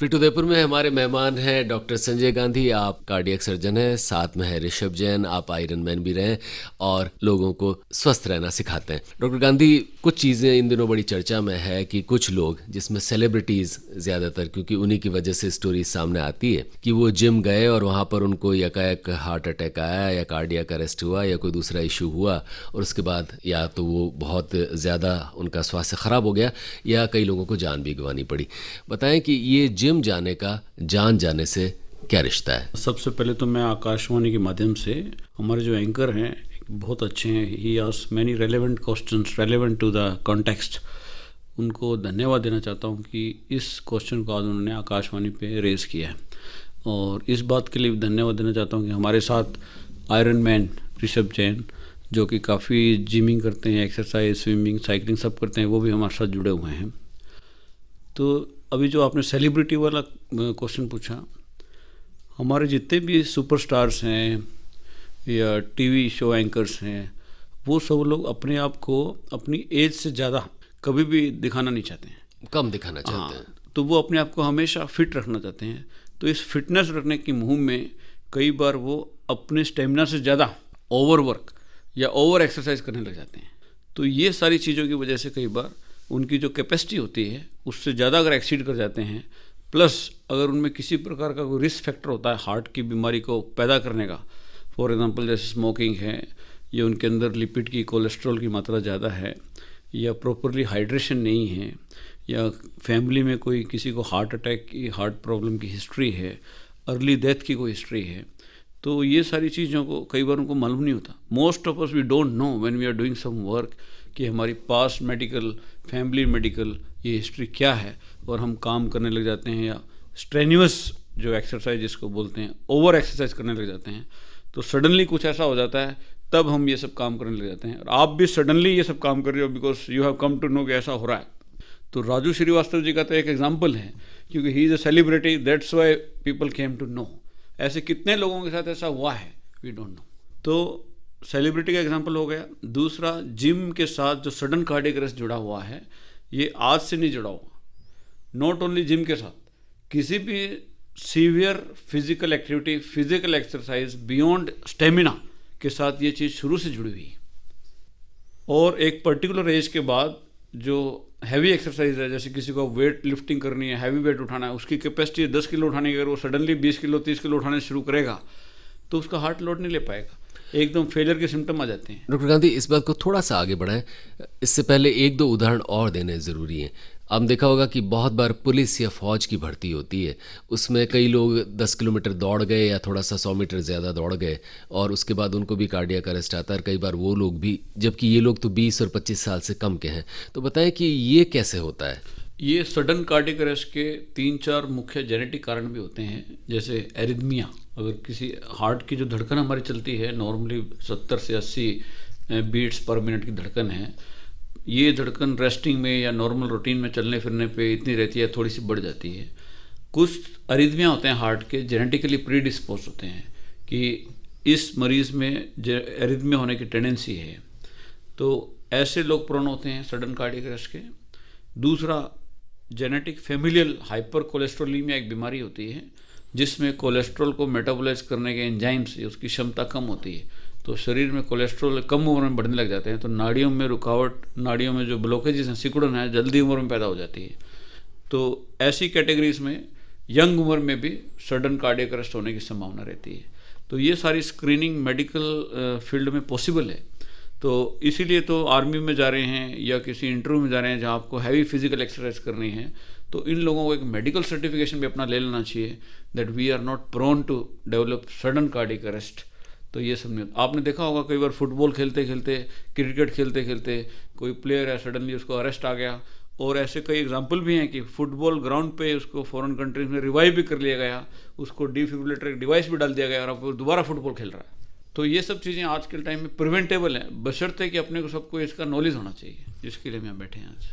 Fit Udaipur में हमारे मेहमान हैं डॉक्टर संजय गांधी आप कार्डियक सर्जन हैं साथ में है ऋषभ जैन आप आयरन मैन भी रहे और लोगों को स्वस्थ रहना सिखाते हैं डॉक्टर गांधी कुछ चीज़ें इन दिनों बड़ी चर्चा में है कि कुछ लोग जिसमें सेलिब्रिटीज़ ज़्यादातर क्योंकि उन्हीं की वजह से स्टोरी सामने आती है कि वो जिम गए और वहाँ पर उनको यकायक हार्ट अटैक आया या कार्डियक अरेस्ट हुआ या कोई दूसरा इशू हुआ और उसके बाद या तो वो बहुत ज़्यादा उनका स्वास्थ्य ख़राब हो गया या कई लोगों को जान भी गंवानी पड़ी बताएं कि ये जिम जिम जाने का जान जाने से क्या रिश्ता है सबसे पहले तो मैं आकाशवाणी के माध्यम से हमारे जो एंकर हैं बहुत अच्छे हैं ही as many relevant question relevant to the context उनको धन्यवाद देना चाहता हूँ कि इस क्वेश्चन को आज उन्होंने आकाशवाणी पे रेज़ किया है और इस बात के लिए धन्यवाद देना चाहता हूँ कि हमारे साथ आयरन मैन ऋषभ जैन जो कि काफ़ी जिमिंग करते हैं एक्सरसाइज स्विमिंग साइकिलिंग सब करते हैं वो भी हमारे साथ जुड़े हुए हैं तो अभी जो आपने सेलिब्रिटी वाला क्वेश्चन पूछा हमारे जितने भी सुपरस्टार्स हैं या टीवी शो एंकर्स हैं वो सब लोग अपने आप को अपनी एज से ज़्यादा कभी भी दिखाना नहीं चाहते हैं कम दिखाना चाहते हाँ, हैं तो वो अपने आप को हमेशा फिट रखना चाहते हैं तो इस फिटनेस रखने की मुहिम में कई बार वो अपने स्टेमिना से ज़्यादा ओवर या ओवर एक्सरसाइज करने लग जाते हैं तो ये सारी चीज़ों की वजह से कई बार उनकी जो कैपेसिटी होती है उससे ज़्यादा अगर एक्सीड कर जाते हैं प्लस अगर उनमें किसी प्रकार का कोई रिस्क फैक्टर होता है हार्ट की बीमारी को पैदा करने का फॉर एग्ज़ाम्पल जैसे स्मोकिंग है या उनके अंदर लिपिड की कोलेस्ट्रॉल की मात्रा ज़्यादा है या प्रॉपरली हाइड्रेशन नहीं है या फैमिली में कोई किसी को हार्ट अटैक की हार्ट प्रॉब्लम की हिस्ट्री है अर्ली डेथ की कोई हिस्ट्री है तो ये सारी चीज़ों को कई बार उनको मालूम नहीं होता most of us we don't know when we are doing some work कि हमारी पास्ट मेडिकल फैमिली मेडिकल ये हिस्ट्री क्या है और हम काम करने लग जाते हैं या स्ट्रेनुअस जो एक्सरसाइज जिसको बोलते हैं ओवर एक्सरसाइज करने लग जाते हैं तो सडनली कुछ ऐसा हो जाता है तब हम ये सब काम करने लग जाते हैं और आप भी सडनली ये सब काम कर रहे हो because you have come to know कि ऐसा हो रहा है तो राजू श्रीवास्तव जी का तो एक एग्जाम्पल है क्योंकि he is a celebrity that's why people came to know ऐसे कितने लोगों के साथ ऐसा हुआ है वी डोंट नो तो सेलिब्रिटी का एग्जाम्पल हो गया दूसरा जिम के साथ जो सडन कार्डिक रेस्ट जुड़ा हुआ है ये आज से नहीं जुड़ा हुआ नॉट ओनली जिम के साथ किसी भी severe physical activity physical exercise beyond stamina के साथ ये चीज़ शुरू से जुड़ी हुई है और एक पर्टिकुलर एज के बाद जो हैवी एक्सरसाइज है जैसे किसी को वेट लिफ्टिंग करनी है हैवी वेट उठाना है उसकी कैपेसिटी दस किलो उठाने की अगर वो सडनली बीस किलो तीस किलो उठाने शुरू करेगा तो उसका हार्ट लोड नहीं ले पाएगा एकदम फेलियर के सिम्टम आ जाते हैं डॉक्टर गांधी इस बात को थोड़ा सा आगे बढ़ाएं इससे पहले एक दो उदाहरण और देने ज़रूरी हैं अब देखा होगा कि बहुत बार पुलिस या फौज की भर्ती होती है उसमें कई लोग दस किलोमीटर दौड़ गए या थोड़ा सा सौ मीटर ज़्यादा दौड़ गए और उसके बाद उनको भी कार्डियक अरेस्ट आता है कई बार वो लोग भी जबकि ये लोग तो बीस और पच्चीस साल से कम के हैं तो बताएं कि ये कैसे होता है ये सडन कार्डिक अरेस्ट के तीन चार मुख्य जेनेटिक कारण भी होते हैं जैसे एरिदमिया अगर किसी हार्ट की जो धड़कन हमारी चलती है नॉर्मली सत्तर से अस्सी बीट्स पर मिनट की धड़कन है ये धड़कन रेस्टिंग में या नॉर्मल रूटीन में चलने फिरने पे इतनी रहती है थोड़ी सी बढ़ जाती है कुछ अरिदमियाँ होते हैं हार्ट के जेनेटिकली प्री डिस्पोज होते हैं कि इस मरीज़ में अरिदमिया होने की टेंडेंसी है तो ऐसे लोग प्रोन होते हैं सडन कार्डिक रेस्ट के दूसरा जेनेटिक फेमिलियल हाइपर कोलेस्ट्रोलीमिया एक बीमारी होती है जिसमें कोलेस्ट्रॉल को मेटाबोलाइज करने के एंजाइम्स उसकी क्षमता कम होती है तो शरीर में कोलेस्ट्रॉल कम उम्र में बढ़ने लग जाते हैं तो नाड़ियों में रुकावट नाड़ियों में जो ब्लॉकेजेस हैं सिकुड़न है जल्दी उम्र में पैदा हो जाती है तो ऐसी कैटेगरीज में यंग उम्र में भी सडन कार्डियक अरेस्ट होने की संभावना रहती है तो ये सारी स्क्रीनिंग मेडिकल फील्ड में पॉसिबल है तो इसीलिए तो आर्मी में जा रहे हैं या किसी इंटरव्यू में जा रहे हैं जहाँ आपको हैवी फिजिकल एक्सरसाइज करनी है तो इन लोगों को एक मेडिकल सर्टिफिकेशन भी अपना ले लेना चाहिए that we are not prone to develop sudden cardiac arrest तो ये सब नहीं आपने देखा होगा कई बार फुटबॉल खेलते खेलते क्रिकेट खेलते खेलते कोई प्लेयर है सडनली उसको अरेस्ट आ गया और ऐसे कई एग्जाम्पल भी हैं कि फुटबॉल ग्राउंड पे उसको फॉरेन कंट्रीज में रिवाइव भी कर लिया गया उसको डिफिबुलेटर डिवाइस भी डाल दिया गया और अब दोबारा फुटबॉल खेल रहा है तो ये सब चीज़ें आज के टाइम में प्रिवेंटेबल हैं बशर्ते कि अपने को सबको इसका नॉलेज होना चाहिए जिसके लिए हम बैठे हैं आज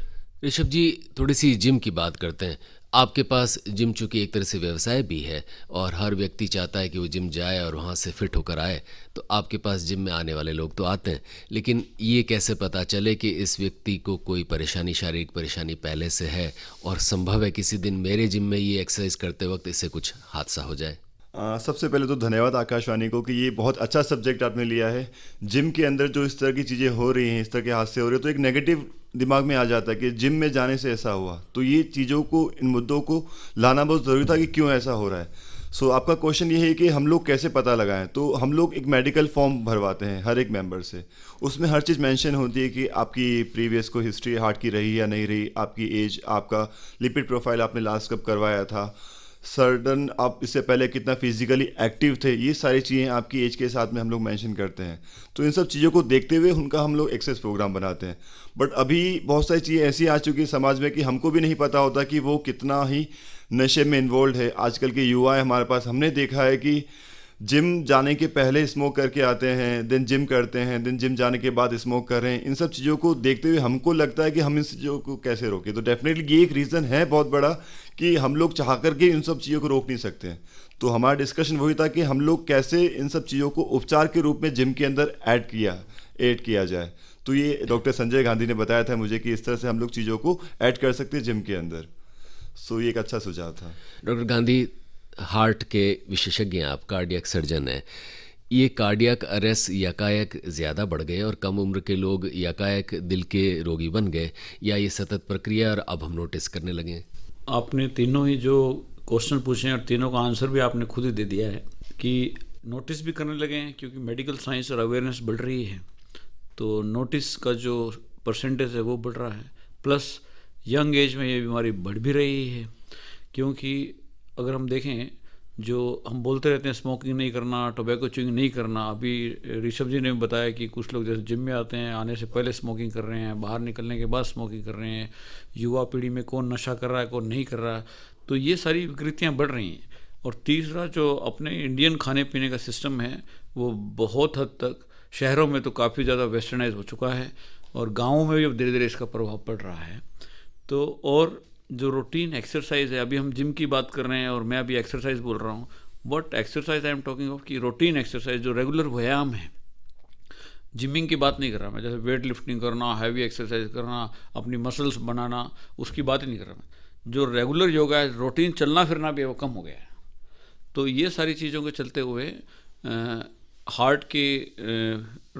ऋषभ जी थोड़ी सी जिम की बात करते हैं आपके पास जिम चूंकि एक तरह से व्यवसाय भी है और हर व्यक्ति चाहता है कि वो जिम जाए और वहाँ से फिट होकर आए तो आपके पास जिम में आने वाले लोग तो आते हैं लेकिन ये कैसे पता चले कि इस व्यक्ति को कोई परेशानी शारीरिक परेशानी पहले से है और संभव है किसी दिन मेरे जिम में ये एक्सरसाइज करते वक्त इससे कुछ हादसा हो जाए आ, सबसे पहले तो धन्यवाद आकाशवाणी को कि ये बहुत अच्छा सब्जेक्ट आपने लिया है जिम के अंदर जो इस तरह की चीज़ें हो रही हैं इस तरह के हादसे हो रहे हैं तो एक नेगेटिव दिमाग में आ जाता है कि जिम में जाने से ऐसा हुआ तो ये चीज़ों को इन मुद्दों को लाना बहुत ज़रूरी था कि क्यों ऐसा हो रहा है सो so, आपका क्वेश्चन ये है कि हम लोग कैसे पता लगाएं तो हम लोग एक मेडिकल फॉर्म भरवाते हैं हर एक मेंबर से उसमें हर चीज़ मेंशन होती है कि आपकी प्रीवियस को हिस्ट्री हार्ट की रही या नहीं रही आपकी एज आपका लिपिड प्रोफाइल आपने लास्ट कब करवाया था सर्टन आप इससे पहले कितना फिजिकली एक्टिव थे ये सारी चीज़ें आपकी एज के साथ में हम लोग मैंशन करते हैं तो इन सब चीज़ों को देखते हुए उनका हम लोग एक्सेस प्रोग्राम बनाते हैं बट अभी बहुत सारी चीज़ें ऐसी आ चुकी हैं समाज में कि हमको भी नहीं पता होता कि वो कितना ही नशे में इन्वॉल्व है आजकल के युवा हमारे पास हमने देखा है कि जिम जाने के पहले स्मोक करके आते हैं दिन जिम करते हैं दिन जिम जाने के बाद स्मोक करें इन सब चीज़ों को देखते हुए हमको लगता है कि हम इन चीज़ों को कैसे रोकें तो डेफिनेटली ये एक रीज़न है बहुत बड़ा कि हम लोग चाह करके इन सब चीज़ों को रोक नहीं सकते हैं तो हमारा डिस्कशन वही था कि हम लोग कैसे इन सब चीज़ों को उपचार के रूप में जिम के अंदर ऐड किया ऐड किया जाए तो ये डॉक्टर संजय गांधी ने बताया था मुझे कि इस तरह से हम लोग चीज़ों को ऐड कर सकते हैं जिम के अंदर सो so, ये एक अच्छा सुझाव था डॉक्टर गांधी हार्ट के विशेषज्ञ हैं आप कार्डियक सर्जन हैं ये कार्डियक अरेस्ट यकायक ज़्यादा बढ़ गए और कम उम्र के लोग यकायक दिल के रोगी बन गए या ये सतत प्रक्रिया और अब हम नोटिस करने लगे आपने तीनों ही जो क्वेश्चन पूछे हैं और तीनों का आंसर भी आपने खुद ही दे दिया है कि नोटिस भी करने लगे हैं क्योंकि मेडिकल साइंस और अवेयरनेस बढ़ रही है तो नोटिस का जो परसेंटेज है वो बढ़ रहा है प्लस यंग एज में ये बीमारी बढ़ भी रही है क्योंकि अगर हम देखें जो हम बोलते रहते हैं स्मोकिंग नहीं करना टोबैको चुइंग नहीं करना अभी ऋषभ जी ने भी बताया कि कुछ लोग जैसे जिम में आते हैं आने से पहले स्मोकिंग कर रहे हैं बाहर निकलने के बाद स्मोकिंग कर रहे हैं युवा पीढ़ी में कौन नशा कर रहा है कौन नहीं कर रहा है तो ये सारी विकृतियाँ बढ़ रही हैं और तीसरा जो अपने इंडियन खाने पीने का सिस्टम है वो बहुत हद तक शहरों में तो काफ़ी ज़्यादा वेस्टर्नाइज हो चुका है और गाँवों में भी अब धीरे धीरे इसका प्रभाव पड़ रहा है तो और जो रूटीन एक्सरसाइज है अभी हम जिम की बात कर रहे हैं और मैं अभी एक्सरसाइज बोल रहा हूँ but exercise I am talking of कि रूटीन एक्सरसाइज जो रेगुलर व्यायाम है जिमिंग की बात नहीं कर रहा मैं जैसे वेट लिफ्टिंग करना हैवी एक्सरसाइज करना अपनी मसल्स बनाना उसकी बात ही नहीं कर रहा मैं जो रेगुलर योगा है रूटीन चलना फिरना भी है वो कम हो गया है तो ये सारी चीज़ों के चलते हुए हार्ट के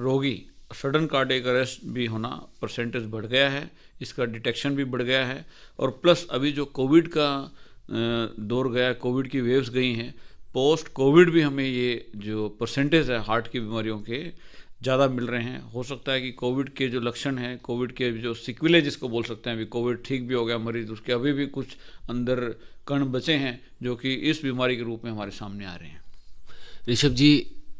रोगी सडन कार्डिक अरेस्ट भी होना परसेंटेज बढ़ गया है इसका डिटेक्शन भी बढ़ गया है और प्लस अभी जो कोविड का दौर गया कोविड की वेव्स गई हैं पोस्ट कोविड भी हमें ये जो परसेंटेज है हार्ट की बीमारियों के ज़्यादा मिल रहे हैं हो सकता है कि कोविड के जो लक्षण हैं कोविड के जो सिक्विले जिसको बोल सकते हैं अभी कोविड ठीक भी हो गया मरीज उसके अभी भी कुछ अंदर कण बचे हैं जो कि इस बीमारी के रूप में हमारे सामने आ रहे हैं ऋषभ जी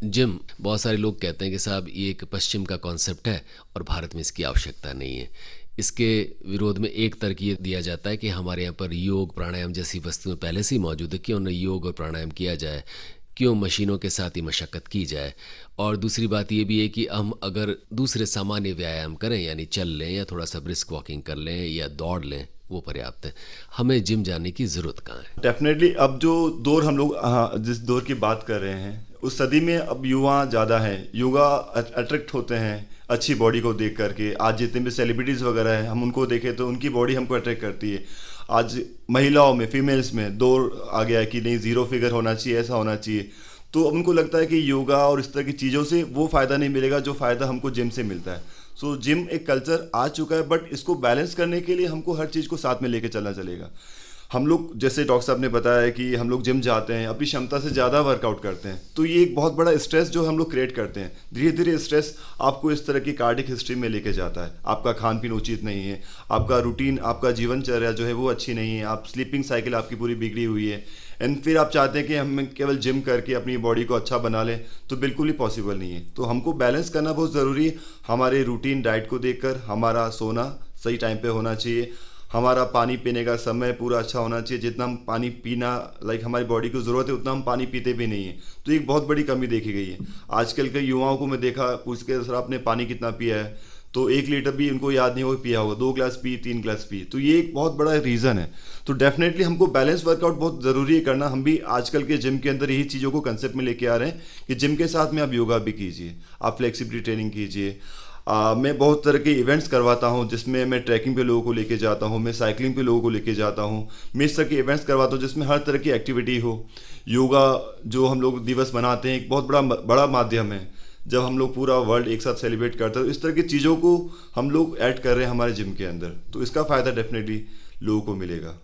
जिम बहुत सारे लोग कहते हैं कि साहब ये एक पश्चिम का कॉन्सेप्ट है और भारत में इसकी आवश्यकता नहीं है इसके विरोध में एक तर्क ये दिया जाता है कि हमारे यहाँ पर योग प्राणायाम जैसी वस्तुएं पहले से ही मौजूद है क्यों न योग और प्राणायाम किया जाए क्यों मशीनों के साथ ही मशक्क़त की जाए और दूसरी बात ये भी है कि हम अगर दूसरे सामान्य व्यायाम करें यानी चल लें या थोड़ा सा ब्रिस्क वॉकिंग कर लें या दौड़ लें वो पर्याप्त है हमें जिम जाने की ज़रूरत कहाँ है डेफिनेटली अब जो दौर हम लोग हाँ, जिस दौर की बात कर रहे हैं उस सदी में अब युवा ज़्यादा हैं युवा अट्रैक्ट होते हैं अच्छी बॉडी को देख करके आज जितने भी सेलिब्रिटीज़ वगैरह हैं हम उनको देखें तो उनकी बॉडी हमको अट्रैक्ट करती है आज महिलाओं में फीमेल्स में दो आ गया है कि नहीं ज़ीरो फिगर होना चाहिए ऐसा होना चाहिए तो उनको लगता है कि योगा और इस तरह की चीज़ों से वो फ़ायदा नहीं मिलेगा जो फ़ायदा हमको जिम से मिलता है सो so, जिम एक कल्चर आ चुका है बट इसको बैलेंस करने के लिए हमको हर चीज़ को साथ में लेके चलना चलेगा हम लोग जैसे डॉक्टर साहब ने बताया है कि हम लोग जिम जाते हैं अपनी क्षमता से ज़्यादा वर्कआउट करते हैं तो ये एक बहुत बड़ा स्ट्रेस जो हम लोग क्रिएट करते हैं धीरे धीरे स्ट्रेस आपको इस तरह की कार्डिक हिस्ट्री में लेके जाता है आपका खान पीन उचित नहीं है आपका रूटीन आपका जीवनचर्या जो है वो अच्छी नहीं है आप स्लीपिंग साइकिल आपकी पूरी बिगड़ी हुई है एंड फिर आप चाहते हैं कि हम केवल जिम करके अपनी बॉडी को अच्छा बना लें तो बिल्कुल ही पॉसिबल नहीं है तो हमको बैलेंस करना बहुत ज़रूरी है हमारे रूटीन डाइट को देखकर हमारा सोना सही टाइम पे होना चाहिए हमारा पानी पीने का समय पूरा अच्छा होना चाहिए जितना हम पानी पीना लाइक हमारी बॉडी को ज़रूरत है उतना हम पानी पीते भी नहीं है तो एक बहुत बड़ी कमी देखी गई है आजकल के युवाओं को मैं देखा पूछ के सर आपने पानी कितना पिया है तो एक लीटर भी उनको याद नहीं हो पिया होगा दो ग्लास पी तीन ग्लास पी तो ये एक बहुत बड़ा रीज़न है तो डेफिनेटली हमको बैलेंस वर्कआउट बहुत ज़रूरी है करना हम भी आजकल के जिम के अंदर यही चीज़ों को कंसेप्ट में लेके आ रहे हैं कि जिम के साथ में आप योगा भी कीजिए आप फ्लेक्सिबिलिटी ट्रेनिंग कीजिए आ, मैं बहुत तरह के इवेंट्स करवाता हूँ जिसमें मैं ट्रैकिंग पे लोगों को लेके जाता हूँ मैं साइकिलिंग पे लोगों को लेके जाता हूँ मैं इस तरह के इवेंट्स करवाता हूँ जिसमें हर तरह की एक्टिविटी हो योगा जो हम लोग दिवस मनाते हैं एक बहुत बड़ा बड़ा माध्यम है जब हम लोग पूरा वर्ल्ड एक साथ सेलिब्रेट करते हैं तो इस तरह की चीज़ों को हम लोग ऐड कर रहे हैं हमारे जिम के अंदर तो इसका फ़ायदा डेफिनेटली लोगों को मिलेगा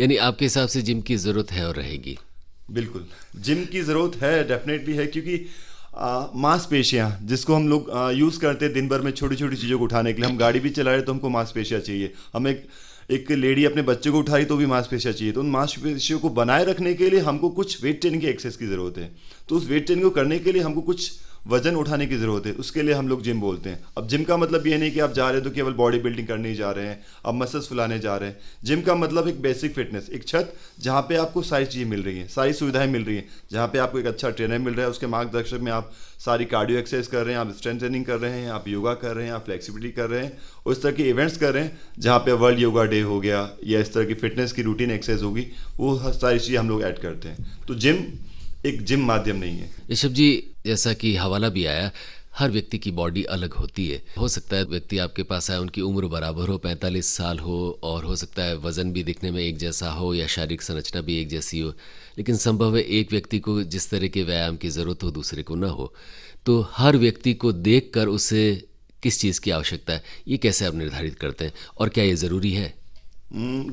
यानी आपके हिसाब से जिम की ज़रूरत है और रहेगी बिल्कुल जिम की ज़रूरत है डेफिनेटली है क्योंकि मांसपेशियाँ जिसको हम लोग यूज़ करते हैं दिन भर में छोटी छोटी चीज़ों को उठाने के लिए हम गाड़ी भी चला रहे तो हमको मांसपेशियाँ चाहिए हम एक लेडी अपने बच्चे को उठाई तो भी मांसपेशियाँ चाहिए तो उन मांसपेशियों को बनाए रखने के लिए हमको कुछ वेट ट्रेनिंग की एक्सरसाइज की ज़रूरत है तो उस वेट ट्रेनिंग को करने के लिए हमको कुछ वजन उठाने की ज़रूरत है उसके लिए हम लोग जिम बोलते हैं अब जिम का मतलब ये नहीं कि आप जा रहे हो तो केवल बॉडी बिल्डिंग करने ही जा रहे हैं अब मसल्स फुलाने जा रहे हैं जिम का मतलब एक बेसिक फिटनेस एक छत जहाँ पे आपको सारी चीज़ें मिल रही हैं सारी सुविधाएं मिल रही हैं जहाँ पे आपको एक अच्छा ट्रेनर मिल रहा है उसके मार्गदर्शक में आप सारी कार्डियो एक्सरसाइज कर रहे हैं आप स्ट्रेंथ ट्रेनिंग कर रहे हैं आप योगा कर रहे हैं आप फ्लेक्सिबिलिटी कर रहे हैं और इस तरह के इवेंट्स कर रहे हैं जहाँ पे वर्ल्ड योगा डे हो गया या इस तरह की फिटनेस की रूटीन एक्सरसाइज होगी वो सारी चीज़ें हम लोग ऐड करते हैं तो जिम एक जिम माध्यम नहीं है ऋषभ जी जैसा कि हवाला भी आया हर व्यक्ति की बॉडी अलग होती है हो सकता है व्यक्ति आपके पास आए उनकी उम्र बराबर हो 45 साल हो और हो सकता है वज़न भी दिखने में एक जैसा हो या शारीरिक संरचना भी एक जैसी हो लेकिन संभव है एक व्यक्ति को जिस तरह के व्यायाम की ज़रूरत हो दूसरे को ना हो तो हर व्यक्ति को देख कर उसे किस चीज़ की आवश्यकता है ये कैसे आप निर्धारित करते हैं और क्या ये ज़रूरी है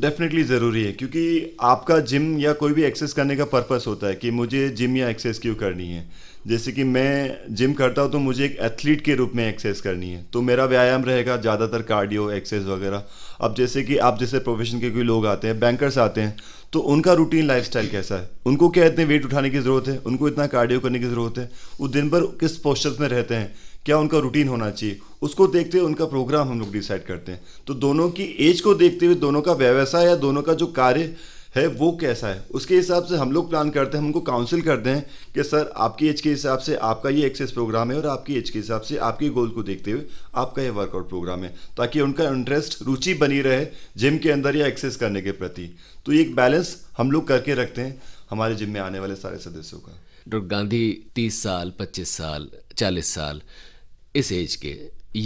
डेफिनेटली ज़रूरी है क्योंकि आपका जिम या कोई भी एक्सेस करने का पर्पस होता है कि मुझे जिम या एक्सेस क्यों करनी है जैसे कि मैं जिम करता हूँ तो मुझे एक एथलीट के रूप में एक्सरसाइज करनी है तो मेरा व्यायाम रहेगा ज़्यादातर कार्डियो एक्सरसाइज वगैरह अब जैसे कि आप जैसे प्रोफेशन के कोई लोग आते हैं बैंकर्स आते हैं तो उनका रूटीन लाइफस्टाइल कैसा है उनको क्या इतने वेट उठाने की ज़रूरत है उनको इतना कार्डियो करने की ज़रूरत है वो दिन भर किस पोस्टर्स में रहते हैं क्या उनका रूटीन होना चाहिए उसको देखते हुए उनका प्रोग्राम हम लोग डिसाइड करते हैं तो दोनों की एज को देखते हुए दोनों का व्यवसाय या दोनों का जो कार्य है वो कैसा है उसके हिसाब से हम लोग प्लान करते हैं हमको काउंसिल करते हैं कि सर आपकी एज के हिसाब से आपका ये एक्सेस प्रोग्राम है और आपकी एज के हिसाब से आपके गोल को देखते हुए आपका ये वर्कआउट प्रोग्राम है ताकि उनका इंटरेस्ट रुचि बनी रहे जिम के अंदर या एक्सेस करने के प्रति तो ये एक बैलेंस हम लोग करके रखते हैं हमारे जिम में आने वाले सारे सदस्यों का डॉक्टर गांधी तीस साल पच्चीस साल चालीस साल इस एज के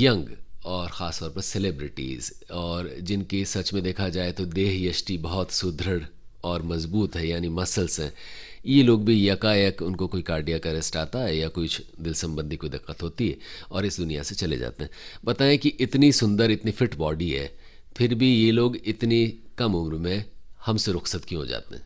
यंग और ख़ास तौर पर सेलिब्रिटीज़ और जिनकी सच में देखा जाए तो देह यष्टि बहुत सुदृढ़ और मजबूत है यानी मसल्स हैं ये लोग भी यकायक उनको कोई कार्डिया का अरेस्ट आता है या कुछ दिल संबंधी कोई दिक्कत होती है और इस दुनिया से चले जाते हैं बताएं कि इतनी सुंदर इतनी फिट बॉडी है फिर भी ये लोग इतनी कम उम्र में हमसे रुखसत क्यों हो जाते हैं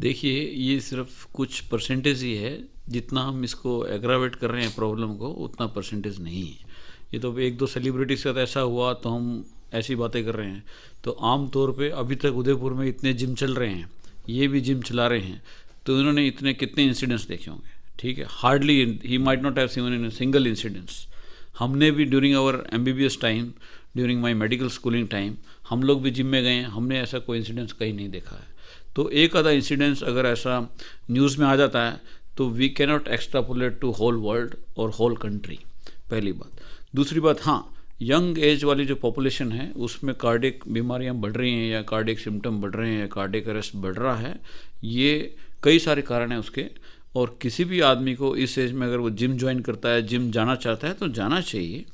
देखिए ये सिर्फ कुछ परसेंटेज ही है जितना हम इसको एग्रावेट कर रहे हैं प्रॉब्लम को उतना परसेंटेज नहीं है ये तो एक दो सेलिब्रिटी के साथ ऐसा हुआ तो हम ऐसी बातें कर रहे हैं तो आम तौर पे अभी तक उदयपुर में इतने जिम चल रहे हैं ये भी जिम चला रहे हैं तो इन्होंने इतने कितने इंसिडेंट्स देखे होंगे ठीक है हार्डली ही might not have seen in single incidents हमने भी during our M B B S time during my medical schooling time हम लोग भी जिम में गए हमने ऐसा कोई इंसिडेंस कहीं नहीं देखा है तो एक आधा इंसिडेंस अगर ऐसा न्यूज़ में आ जाता है तो we cannot extrapolate to whole world और होल कंट्री पहली बात दूसरी बात हाँ यंग एज वाली जो पॉपुलेशन है उसमें कार्डिक बीमारियां बढ़ रही हैं या कार्डिक सिम्टम बढ़ रहे हैं या कार्डिक अरेस्ट बढ़ रहा है ये कई सारे कारण हैं उसके और किसी भी आदमी को इस एज में अगर वो जिम ज्वाइन करता है जिम जाना चाहता है तो जाना चाहिए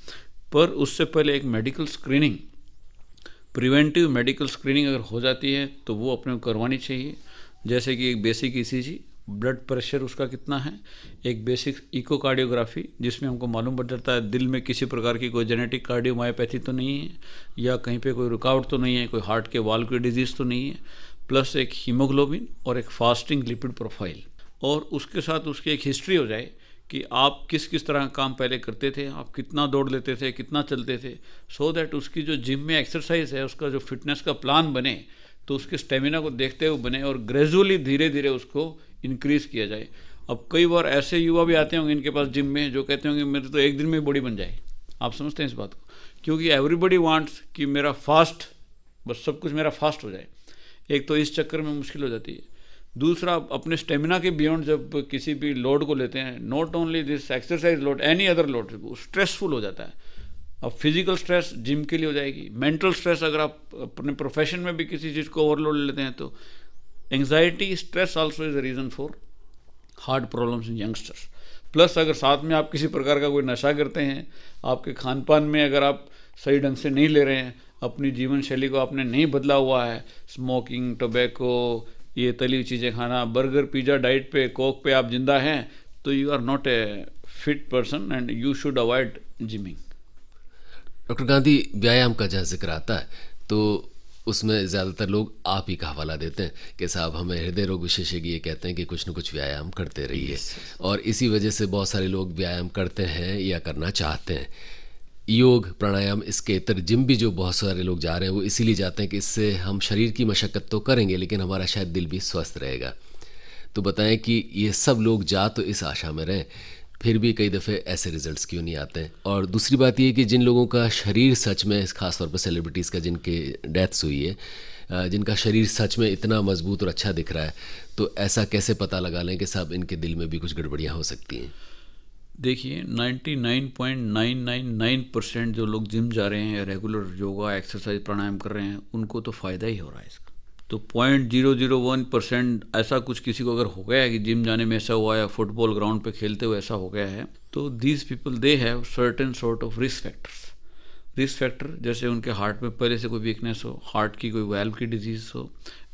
पर उससे पहले एक medical screening preventive medical screening अगर हो जाती है तो वो अपने को करवानी चाहिए जैसे कि एक बेसिक ई ब्लड प्रेशर उसका कितना है एक बेसिक इकोकार्डियोग्राफी जिसमें हमको मालूम पड़ जाता है दिल में किसी प्रकार की कोई जेनेटिक कार्डियोमायोपैथी तो नहीं है या कहीं पे कोई रुकावट तो नहीं है कोई हार्ट के वाल की डिजीज़ तो नहीं है प्लस एक हीमोग्लोबिन और एक फास्टिंग लिपिड प्रोफाइल और उसके साथ उसकी एक हिस्ट्री हो जाए कि आप किस किस तरह का काम पहले करते थे आप कितना दौड़ लेते थे कितना चलते थे सो so दैट उसकी जो जिम में एक्सरसाइज है उसका जो फिटनेस का प्लान बने तो उसके स्टेमिना को देखते हुए बने और ग्रेजुअली धीरे धीरे उसको इंक्रीज़ किया जाए अब कई बार ऐसे युवा भी आते होंगे इनके पास जिम में जो कहते होंगे मेरे तो एक दिन में बॉडी बन जाए आप समझते हैं इस बात को क्योंकि एवरीबडी वांट्स कि मेरा फास्ट बस सब कुछ मेरा फास्ट हो जाए एक तो इस चक्कर में मुश्किल हो जाती है दूसरा अपने स्टेमिना के बियॉन्ड जब किसी भी लोड को लेते हैं not only this exercise load any other load stressful हो जाता है अब फिजिकल स्ट्रेस जिम के लिए हो जाएगी मेंटल स्ट्रेस अगर आप अपने प्रोफेशन में भी किसी चीज़ को ओवरलोड लेते हैं तो anxiety stress also is a reason for heart problems in youngsters plus अगर साथ में आप किसी प्रकार का कोई नशा करते हैं आपके खान पान में अगर आप सही ढंग से नहीं ले रहे हैं अपनी जीवन शैली को आपने नहीं बदला हुआ है स्मोकिंग टोबैको ये तली हुई चीज़ें खाना बर्गर पिज़्ज़ा डाइट पे कोक पे आप जिंदा हैं तो you are not a fit person and you should avoid gymming doctor Gandhi व्यायाम का जहाँ जिक्र आता है तो उसमें ज़्यादातर लोग आप ही का हवाला देते हैं कि साहब हमें हृदय रोग विशेषज्ञ ये कहते हैं कि कुछ न कुछ व्यायाम करते रहिए और इसी वजह से बहुत सारे लोग व्यायाम करते हैं या करना चाहते हैं योग प्राणायाम इसके इतर जिम भी जो बहुत सारे लोग जा रहे हैं वो इसीलिए जाते हैं कि इससे हम शरीर की मशक्क़त तो करेंगे लेकिन हमारा शायद दिल भी स्वस्थ रहेगा तो बताएं कि ये सब लोग जा तो इस आशा में रहें फिर भी कई दफ़े ऐसे रिजल्ट्स क्यों नहीं आते हैं और दूसरी बात यह कि जिन लोगों का शरीर सच में खासतौर पर सेलिब्रिटीज़ का जिनके डेथ्स हुई है जिनका शरीर सच में इतना मजबूत और अच्छा दिख रहा है तो ऐसा कैसे पता लगा लें कि साहब इनके दिल में भी कुछ गड़बड़ियाँ हो सकती हैं देखिए 99.999 परसेंट जो लोग जिम जा रहे हैं रेगुलर योगा एक्सरसाइज प्राणायाम कर रहे हैं उनको तो फ़ायदा ही हो रहा है इसका तो point zero zero one percent ऐसा कुछ किसी को अगर हो गया है कि जिम जाने में ऐसा हुआ या फुटबॉल ग्राउंड पे खेलते हुए ऐसा हो गया है तो these people they have certain sort of risk factors risk factor जैसे उनके हार्ट में पहले से कोई वीकनेस हो हार्ट की कोई वैल्व की डिजीज़ हो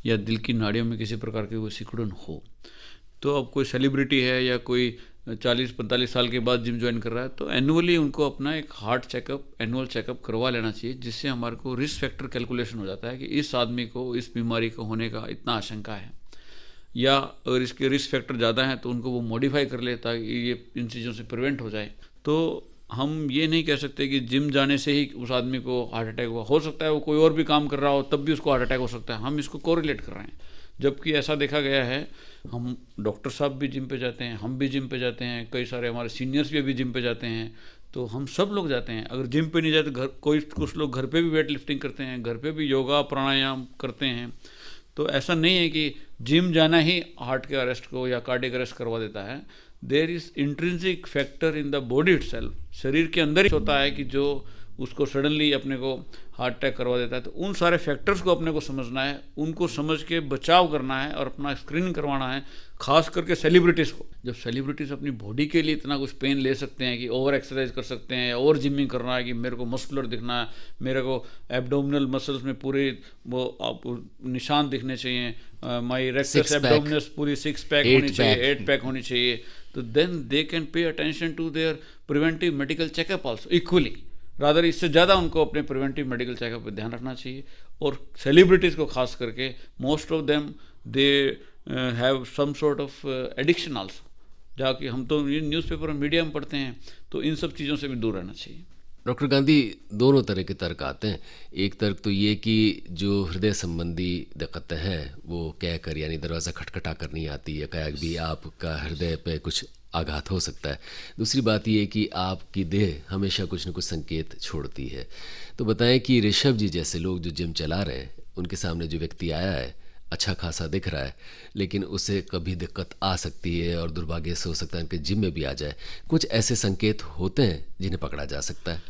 या दिल की नाड़ियों में किसी प्रकार की कोई सिकुड़न हो तो अब कोई सेलिब्रिटी है या कोई चालीस पैंतालीस साल के बाद जिम ज्वाइन कर रहा है तो एनुअली उनको अपना एक हार्ट चेकअप एनुअल चेकअप करवा लेना चाहिए जिससे हमारे को रिस्क फैक्टर कैलकुलेशन हो जाता है कि इस आदमी को इस बीमारी को होने का इतना आशंका है या अगर इसके रिस्क फैक्टर ज़्यादा हैं तो उनको वो मॉडिफाई कर ले ताकि ये इन चीज़ों से प्रिवेंट हो जाए तो हम ये नहीं कह सकते कि जिम जाने से ही उस आदमी को हार्ट अटैक हुआ हो सकता है वो कोई और भी काम कर रहा हो तब भी उसको हार्ट अटैक हो सकता है हम इसको कोरिलेट कर रहे हैं जबकि ऐसा देखा गया है हम डॉक्टर साहब भी जिम पे जाते हैं हम भी जिम पे जाते हैं कई सारे हमारे सीनियर्स भी अभी जिम पे जाते हैं तो हम सब लोग जाते हैं अगर जिम पे नहीं जाते घर कोई कुछ लोग घर पे भी वेट लिफ्टिंग करते हैं घर पे भी योगा प्राणायाम करते हैं तो ऐसा नहीं है कि जिम जाना ही हार्ट के अरेस्ट को या कार्डिक अरेस्ट करवा देता है there is intrinsic factor in the body it शरीर के अंदर ही होता है कि जो उसको सडनली अपने को हार्ट अटैक करवा देता है तो उन सारे फैक्टर्स को अपने को समझना है उनको समझ के बचाव करना है और अपना स्क्रीनिंग करवाना है खास करके सेलिब्रिटीज़ को जब सेलिब्रिटीज़ अपनी बॉडी के लिए इतना कुछ पेन ले सकते हैं कि ओवर एक्सरसाइज कर सकते हैं ओवर जिमिंग करना है कि मेरे को मस्कुलर दिखना है मेरे को एबडोमिनल मसल्स में पूरे वो निशान दिखने चाहिए माई रेक्स एबडोमिनल्स पूरी सिक्स पैक होनी चाहिए एट पैक होनी चाहिए तो then they can pay attention to their preventive medical checkup also equally rather इससे ज़्यादा उनको अपने प्रिवेंटिव मेडिकल चेकअप पर ध्यान रखना चाहिए और सेलिब्रिटीज़ को खास करके most of them they have some sort of addiction also जाकि हम तो न्यूज़पेपर और मीडिया में पढ़ते हैं तो इन सब चीज़ों से भी दूर रहना चाहिए डॉक्टर गांधी दोनों तरह के तर्क आते हैं एक तर्क तो ये कि जो हृदय संबंधी दिक्कतें हैं वो कह कर यानी दरवाज़ा खटखटा कर नहीं आती है क्या भी आपका हृदय पे कुछ आघात हो सकता है दूसरी बात यह कि आपकी देह हमेशा कुछ ना कुछ संकेत छोड़ती है तो बताएं कि ऋषभ जी जैसे लोग जो जिम चला रहे हैं उनके सामने जो व्यक्ति आया है अच्छा खासा दिख रहा है लेकिन उसे कभी दिक्कत आ सकती है और दुर्भाग्य से हो सकता है उनके जिम में भी आ जाए कुछ ऐसे संकेत होते हैं जिन्हें पकड़ा जा सकता है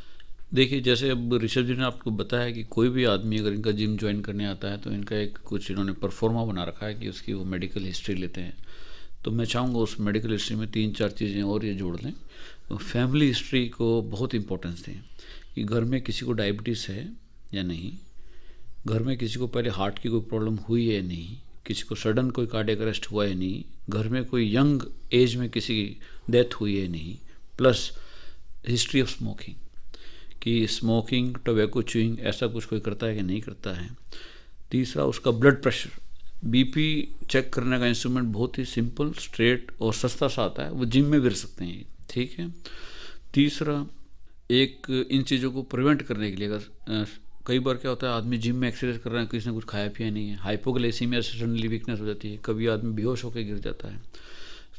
देखिए जैसे अब ऋषभ जी ने आपको बताया कि कोई भी आदमी अगर इनका जिम ज्वाइन करने आता है तो इनका एक कुछ इन्होंने परफॉर्मा बना रखा है कि उसकी वो मेडिकल हिस्ट्री लेते हैं तो मैं चाहूँगा उस मेडिकल हिस्ट्री में तीन चार चीज़ें और ये जोड़ लें फैमिली हिस्ट्री को बहुत इंपॉर्टेंस दें कि घर में किसी को डायबिटीज़ है या नहीं घर में किसी को पहले हार्ट की कोई प्रॉब्लम हुई है या नहीं किसी को सडन कोई कार्डियक अरेस्ट हुआ है नहीं घर में कोई यंग एज में किसी की डेथ हुई है नहीं प्लस हिस्ट्री ऑफ स्मोकिंग कि स्मोकिंग टोबैको चूइंग ऐसा कुछ कोई करता है कि नहीं करता है तीसरा उसका ब्लड प्रेशर बीपी चेक करने का इंस्ट्रूमेंट बहुत ही सिंपल स्ट्रेट और सस्ता सा आता है वो जिम में गिर सकते हैं ठीक है तीसरा एक इन चीज़ों को प्रिवेंट करने के लिए अगर कई बार क्या होता है आदमी जिम में एक्सरसाइज कर रहा है किसी ने कुछ खाया पिया नहीं है हाइपोग्लेसीमिया से सडनली वीकनेस हो जाती है कभी आदमी बेहोश होकर गिर जाता है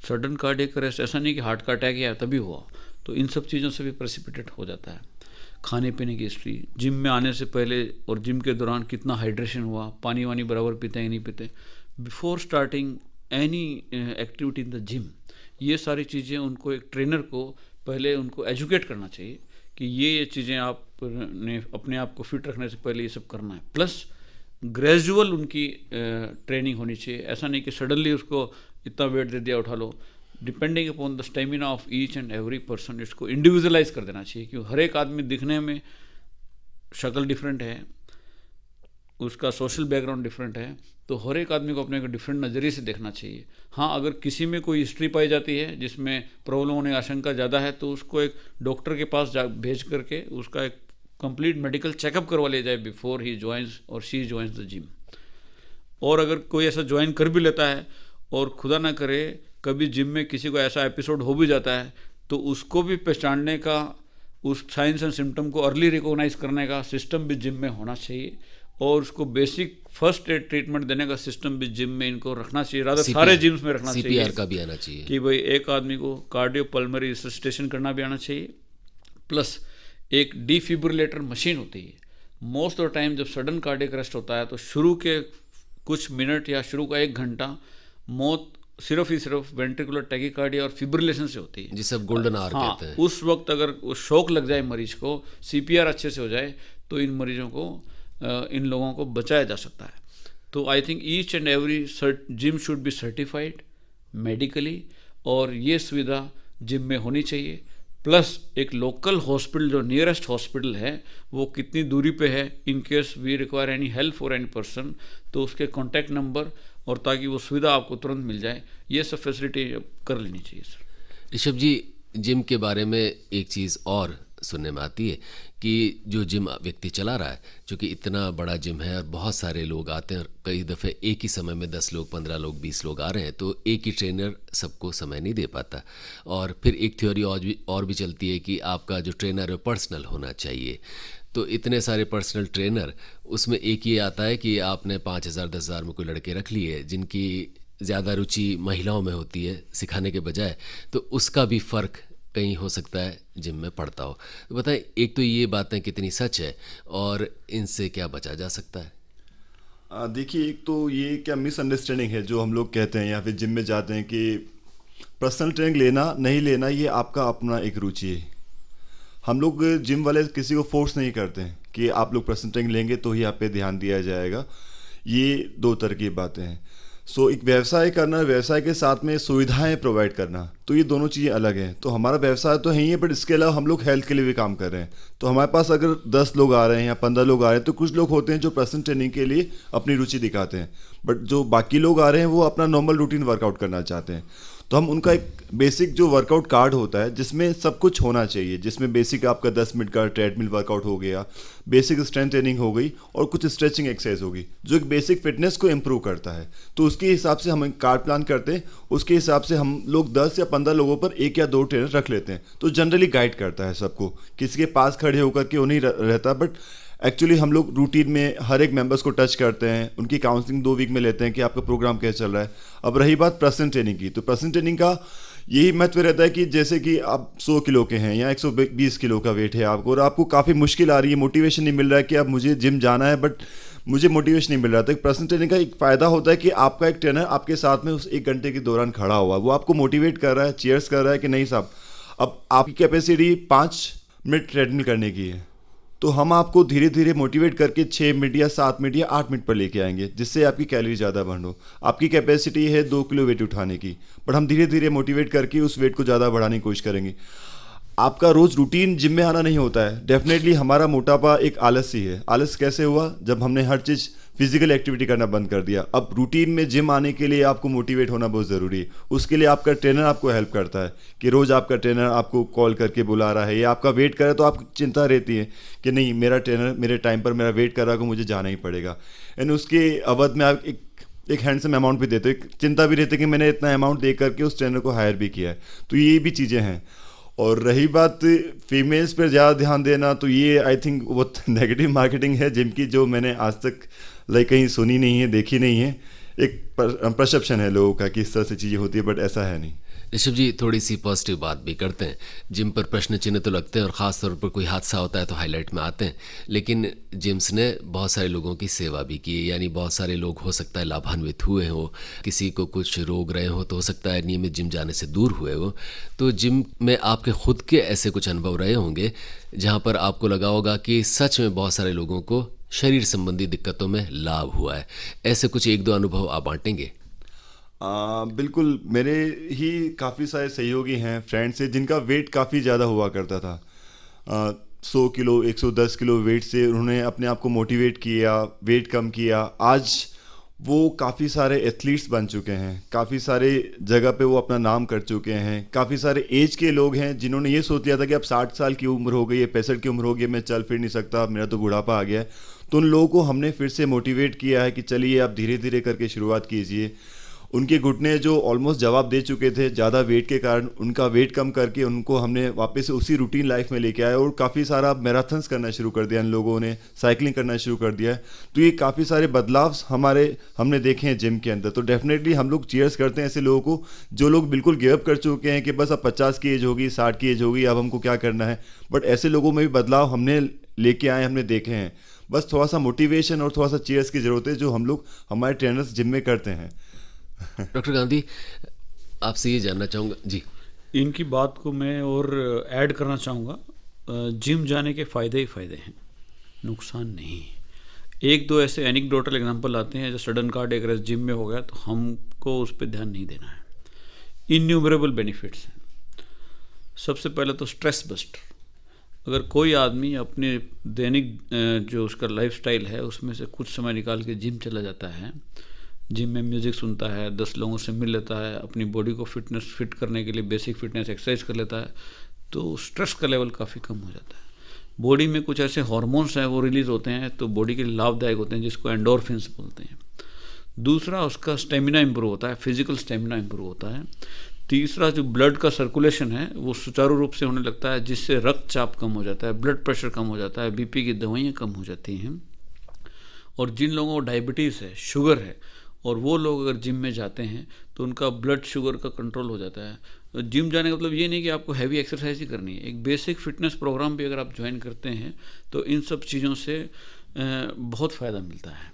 सडन कार्डिक अरेस्ट ऐसा नहीं कि हार्ट का अटैक या तभी हुआ तो इन सब चीज़ों से भी प्रेसिपिटेट हो जाता है खाने पीने की हिस्ट्री जिम में आने से पहले और जिम के दौरान कितना हाइड्रेशन हुआ पानी वानी बराबर पीते हैं नहीं पीते before starting any activity in the gym ये सारी चीज़ें उनको एक ट्रेनर को पहले उनको एजुकेट करना चाहिए कि ये ये चीज़ें आप ने अपने आप को फिट रखने से पहले ये सब करना है प्लस ग्रेजुअल उनकी ट्रेनिंग uh, होनी चाहिए ऐसा नहीं कि सडनली उसको इतना वेट दे दिया उठा लो depending upon the stamina of each and every person इसको इंडिविजुअलाइज कर देना चाहिए क्योंकि हर एक आदमी दिखने में शक्ल डिफरेंट है उसका सोशल बैकग्राउंड डिफरेंट है तो हर एक आदमी को अपने को डिफरेंट नज़रिए से देखना चाहिए हाँ अगर किसी में कोई हिस्ट्री पाई जाती है जिसमें प्रॉब्लम होने की आशंका ज़्यादा है तो उसको एक डॉक्टर के पास जा भेज करके उसका एक कंप्लीट मेडिकल चेकअप करवा लिया जाए बिफोर ही ज्वाइंस और शी ज्वाइंस द जिम और अगर कोई ऐसा ज्वाइन कर भी लेता है और खुदा ना करे कभी जिम में किसी को ऐसा एपिसोड हो भी जाता है तो उसको भी पहचानने का उस साइंस एंड सिम्टम को अर्ली रिकॉग्नाइज करने का सिस्टम भी जिम में होना चाहिए और उसको बेसिक फर्स्ट एड ट्रीटमेंट देने का सिस्टम भी जिम में इनको रखना चाहिए राधा सारे जिम्स में रखना चाहिए का भी आना चाहिए कि भाई एक आदमी को कार्डियो पल्मरी रिसस्टेशन करना भी आना चाहिए प्लस एक डिफिब्रिलेटर मशीन होती है मोस्ट ऑफ टाइम जब सडन कार्डिक रेस्ट होता है तो शुरू के कुछ मिनट या शुरू का एक घंटा मौत सिर्फ ही सिर्फ वेंट्रिकुलर कार्डिया और फिब्रिलेशन से होती है जिसे गोल्डन आर हाँ, कहते हैं उस वक्त अगर वो शौक लग जाए मरीज को सीपीआर अच्छे से हो जाए तो इन मरीजों को इन लोगों को बचाया जा सकता है तो I think each and every gym should be certified medically और ये सुविधा जिम में होनी चाहिए प्लस एक लोकल हॉस्पिटल जो नियरेस्ट हॉस्पिटल है वो कितनी दूरी पे है in case we require any help for any person तो उसके कॉन्टैक्ट नंबर और ताकि वो सुविधा आपको तुरंत मिल जाए ये सब फैसिलिटी कर लेनी चाहिए सर ऋषभ जी जिम के बारे में एक चीज़ और सुनने में आती है कि जो जिम व्यक्ति चला रहा है जो इतना बड़ा जिम है और बहुत सारे लोग आते हैं और कई दफ़े एक ही समय में दस लोग पंद्रह लोग बीस लोग आ रहे हैं तो एक ही ट्रेनर सबको समय नहीं दे पाता और फिर एक थ्योरी और भी और भी चलती है कि आपका जो ट्रेनर है पर्सनल होना चाहिए तो इतने सारे पर्सनल ट्रेनर उसमें एक ये आता है कि आपने पाँच हज़ार दस हज़ार में कोई लड़के रख लिए जिनकी ज़्यादा रुचि महिलाओं में होती है सिखाने के बजाय तो उसका भी फ़र्क कहीं हो सकता है जिम में पढ़ता हो तो बताएं एक तो ये बातें कितनी सच है और इनसे क्या बचा जा सकता है देखिए एक तो ये क्या मिसअंडरस्टैंडिंग है जो हम लोग कहते हैं या फिर जिम में जाते हैं कि पर्सनल ट्रेनिंग लेना नहीं लेना ये आपका अपना एक रुचि है हम लोग जिम वाले किसी को फोर्स नहीं करते हैं कि आप लोग परसेंटेज लेंगे तो ही आप पे ध्यान दिया जाएगा ये दो तरह की बातें हैं सो so, एक व्यवसाय करना व्यवसाय के साथ में सुविधाएं प्रोवाइड करना तो ये दोनों चीज़ें अलग हैं तो हमारा व्यवसाय तो है ही है बट इसके अलावा हम लोग हेल्थ के लिए भी काम कर रहे हैं तो हमारे पास अगर दस लोग आ रहे हैं या पंद्रह लोग आ रहे हैं तो कुछ लोग होते हैं जो पर्सनल ट्रेनिंग के लिए अपनी रुचि दिखाते हैं बट जो बाकी लोग आ रहे हैं वो अपना नॉर्मल रूटीन वर्कआउट करना चाहते हैं तो हम उनका एक बेसिक जो वर्कआउट कार्ड होता है जिसमें सब कुछ होना चाहिए जिसमें बेसिक आपका दस मिनट का ट्रेडमिल वर्कआउट हो गया बेसिक स्ट्रेंथ ट्रेनिंग हो गई और कुछ स्ट्रेचिंग एक्सरसाइज होगी जो एक बेसिक फिटनेस को इम्प्रूव करता है तो उसके हिसाब से हम कार्ड प्लान करते हैं उसके हिसाब से हम लोग दस या पंद्रह लोगों पर एक या दो ट्रेनर रख लेते हैं तो जनरली गाइड करता है सबको किसी के पास खड़े होकर के उन्हीं रहता बट एक्चुअली हम लोग रूटीन में हर एक मेंबर्स को टच करते हैं उनकी काउंसलिंग दो वीक में लेते हैं कि आपका प्रोग्राम कैसे चल रहा है अब रही बात पर्सनल ट्रेनिंग की तो पर्सनल ट्रेनिंग का यही महत्व रहता है कि जैसे कि आप 100 किलो के हैं या 120 किलो का वेट है आपको और आपको काफ़ी मुश्किल आ रही है मोटिवेशन नहीं मिल रहा है कि अब मुझे जिम जाना है बट मुझे मोटिवेशन नहीं मिल रहा था पर्सनल ट्रेनिंग का एक फ़ायदा होता है कि आपका एक ट्रेनर आपके साथ में उस एक घंटे के दौरान खड़ा हुआ वो आपको मोटिवेट कर रहा है चेयर्स कर रहा है कि नहीं साहब अब आपकी कैपेसिटी पाँच मिनट ट्रेडमिल करने की है तो हम आपको धीरे धीरे मोटिवेट करके छः मिनट या सात मिनट या आठ मिनट पर लेके आएंगे जिससे आपकी कैलोरी ज़्यादा बढ़ हो आपकी कैपेसिटी है दो किलो वेट उठाने की बट हम धीरे धीरे मोटिवेट करके उस वेट को ज़्यादा बढ़ाने की कोशिश करेंगे आपका रोज़ रूटीन जिम में आना नहीं होता है डेफिनेटली हमारा मोटापा एक आलस ही है आलस कैसे हुआ जब हमने हर चीज़ फिजिकल एक्टिविटी करना बंद कर दिया अब रूटीन में जिम आने के लिए आपको मोटिवेट होना बहुत ज़रूरी है उसके लिए आपका ट्रेनर आपको हेल्प करता है कि रोज़ आपका ट्रेनर आपको कॉल करके बुला रहा है या आपका वेट करे तो आपको चिंता रहती है कि नहीं मेरा ट्रेनर मेरे टाइम पर मेरा वेट कर रहा है मुझे जाना ही पड़ेगा एंड उसके अवध में आप एक एक हैंडसम अमाउंट भी देते हो एक चिंता भी रहती है कि मैंने इतना अमाउंट दे करके उस ट्रेनर को हायर भी किया है तो ये भी चीज़ें हैं और रही बात फीमेल्स पर ज़्यादा ध्यान देना तो ये आई थिंक बहुत नेगेटिव मार्केटिंग है जिम की जो मैंने आज तक लाइक कहीं सुनी नहीं है देखी नहीं है एक परसेप्शन है लोगों का कि इस तरह से चीज़ें होती है बट ऐसा है नहीं ऋषभ जी थोड़ी सी पॉजिटिव बात भी करते हैं जिम पर प्रश्न चिन्ह तो लगते हैं और ख़ास तौर पर कोई हादसा होता है तो हाईलाइट में आते हैं लेकिन जिम्स ने बहुत सारे लोगों की सेवा भी की यानी बहुत सारे लोग हो सकता है लाभान्वित हुए हो किसी को कुछ रोग रहे हो तो हो सकता है नियमित जिम जाने से दूर हुए हो तो जिम में आपके खुद के ऐसे कुछ अनुभव रहे होंगे जहाँ पर आपको लगा होगा कि सच में बहुत सारे लोगों को शरीर संबंधी दिक्कतों में लाभ हुआ है ऐसे कुछ एक दो अनुभव आप बांटेंगे आ, बिल्कुल मेरे ही काफ़ी सारे सहयोगी हैं फ्रेंड्स से जिनका वेट काफ़ी ज़्यादा हुआ करता था आ, 100 किलो 110 किलो वेट से उन्होंने अपने आप को मोटिवेट किया वेट कम किया आज वो काफ़ी सारे एथलीट्स बन चुके हैं काफ़ी सारे जगह पे वो अपना नाम कर चुके हैं काफ़ी सारे एज के लोग हैं जिन्होंने ये सोच लिया था कि अब 60 साल की उम्र हो गई है पैंसठ की उम्र हो गई है मैं चल फिर नहीं सकता मेरा तो बुढ़ापा आ गया है तो उन लोगों को हमने फिर से मोटिवेट किया है कि चलिए आप धीरे धीरे करके शुरुआत कीजिए उनके घुटने जो ऑलमोस्ट जवाब दे चुके थे ज़्यादा वेट के कारण उनका वेट कम करके उनको हमने वापस उसी रूटीन लाइफ में लेके आया और काफ़ी सारा मैराथन्स करना शुरू कर दिया इन लोगों ने साइकिलिंग करना शुरू कर दिया तो ये काफ़ी सारे बदलाव हमारे हमने देखे हैं जिम के अंदर तो डेफिनेटली हम लोग चेयर्स करते हैं ऐसे लोगों को जो लोग बिल्कुल गिवअप कर चुके हैं कि बस अब पचास की एज होगी साठ की एज होगी अब हमको क्या करना है बट ऐसे लोगों में भी बदलाव हमने लेके आए हमने देखे हैं बस थोड़ा सा मोटिवेशन और थोड़ा सा चेयर्स की ज़रूरत है जो हम लोग हमारे ट्रेनर्स जिम में करते हैं डॉक्टर गांधी आपसे ये जानना चाहूँगा जी इनकी बात को मैं और ऐड करना चाहूँगा जिम जाने के फ़ायदे ही फ़ायदे हैं नुकसान नहीं एक दो ऐसे एनिक डोटल एग्जाम्पल आते हैं जो सडन कार्ड एक जिम में हो गया तो हमको उस पर ध्यान नहीं देना है इन्यूमरेबल बेनिफिट्स हैं सबसे पहले तो स्ट्रेस बस्टर अगर कोई आदमी अपने दैनिक जो उसका लाइफ है उसमें से कुछ समय निकाल के जिम चला जाता है जिम में म्यूज़िक सुनता है दस लोगों से मिल लेता है अपनी बॉडी को फिटनेस फिट करने के लिए बेसिक फिटनेस एक्सरसाइज कर लेता है तो स्ट्रेस का लेवल काफ़ी कम हो जाता है बॉडी में कुछ ऐसे हॉर्मोन्स हैं वो रिलीज़ होते हैं तो बॉडी के लिए लाभदायक होते हैं जिसको एंडोरफिन्स बोलते हैं दूसरा उसका स्टेमिना इम्प्रूव होता है फिजिकल स्टेमिना इम्प्रूव होता है तीसरा जो ब्लड का सर्कुलेशन है वो सुचारू रूप से होने लगता है जिससे रक्तचाप कम हो जाता है ब्लड प्रेशर कम हो जाता है बीपी की दवाइयाँ कम हो जाती हैं और जिन लोगों को डायबिटीज़ है शुगर है और वो लोग अगर जिम में जाते हैं तो उनका ब्लड शुगर का कंट्रोल हो जाता है तो जिम जाने का मतलब ये नहीं कि आपको हैवी एक्सरसाइज ही करनी है एक बेसिक फिटनेस प्रोग्राम भी अगर आप ज्वाइन करते हैं तो इन सब चीज़ों से बहुत फ़ायदा मिलता है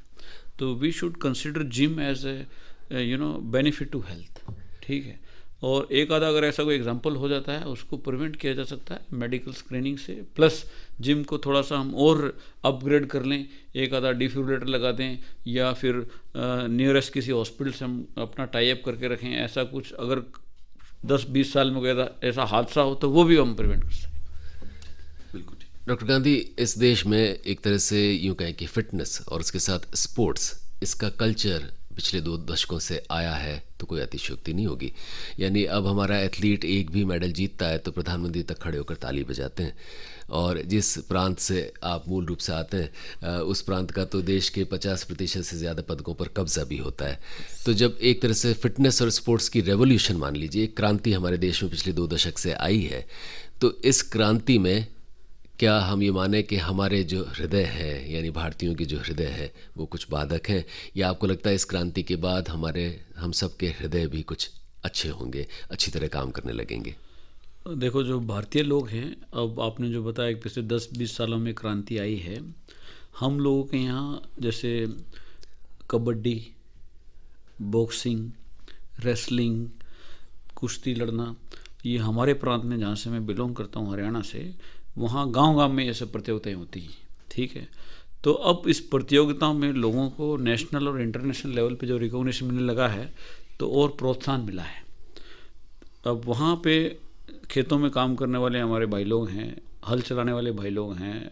तो we should consider gym as a you know benefit to health ठीक है और एक आधा अगर ऐसा कोई एग्जाम्पल हो जाता है उसको प्रिवेंट किया जा सकता है मेडिकल स्क्रीनिंग से प्लस जिम को थोड़ा सा हम और अपग्रेड कर लें एक आधा डिफ्यूलेटर लगा दें या फिर नियरेस्ट किसी हॉस्पिटल से हम अपना टाइप करके रखें ऐसा कुछ अगर दस बीस साल में कोई ऐसा हादसा हो तो वो भी हम प्रिवेंट कर सकते बिल्कुल डॉक्टर गांधी इस देश में एक तरह से यूँ कहें कि फिटनेस और उसके साथ स्पोर्ट्स इसका कल्चर पिछले दो दशकों से आया है तो कोई अतिशयोक्ति नहीं होगी यानी अब हमारा एथलीट एक भी मेडल जीतता है तो प्रधानमंत्री तक खड़े होकर ताली बजाते हैं और जिस प्रांत से आप मूल रूप से आते हैं उस प्रांत का तो देश के 50 प्रतिशत से ज़्यादा पदकों पर कब्जा भी होता है तो जब एक तरह से फिटनेस और स्पोर्ट्स की रेवोल्यूशन मान लीजिए क्रांति हमारे देश में पिछले दो दशक से आई है तो इस क्रांति में क्या हम ये माने कि हमारे जो हृदय है यानी भारतीयों के जो हृदय है वो कुछ बाधक हैं या आपको लगता है इस क्रांति के बाद हमारे हम सब के हृदय भी कुछ अच्छे होंगे अच्छी तरह काम करने लगेंगे देखो जो भारतीय लोग हैं अब आपने जो बताया पिछले दस बीस सालों में क्रांति आई है हम लोगों के यहाँ जैसे कबड्डी बॉक्सिंग रेसलिंग कुश्ती लड़ना ये हमारे प्रांत में जहाँ से मैं बिलोंग करता हूँ हरियाणा से वहाँ गांव गांव में ये सब प्रतियोगिताएँ होती हैं ठीक है तो अब इस प्रतियोगिताओं में लोगों को नेशनल और इंटरनेशनल लेवल पे जो रिकॉग्निशन मिलने लगा है तो और प्रोत्साहन मिला है अब वहाँ पे खेतों में काम करने वाले हमारे भाई लोग हैं हल चलाने वाले भाई लोग हैं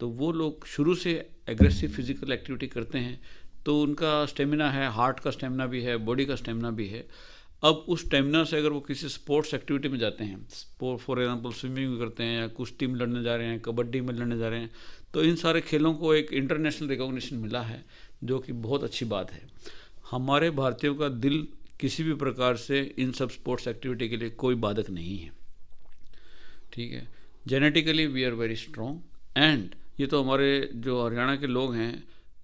तो वो लोग शुरू से एग्रेसिव फिजिकल एक्टिविटी करते हैं तो उनका स्टेमिना है हार्ट का स्टेमिना भी है बॉडी का स्टेमिना भी है अब उस स्टेमिना से अगर वो किसी स्पोर्ट्स एक्टिविटी में जाते हैं फॉर एग्जांपल स्विमिंग करते हैं या कुश्ती में लड़ने जा रहे हैं कबड्डी में लड़ने जा रहे हैं तो इन सारे खेलों को एक इंटरनेशनल रिकॉग्निशन मिला है जो कि बहुत अच्छी बात है हमारे भारतीयों का दिल किसी भी प्रकार से इन सब स्पोर्ट्स एक्टिविटी के लिए कोई बाधक नहीं है ठीक है genetically we are very strong and ये तो हमारे जो हरियाणा के लोग हैं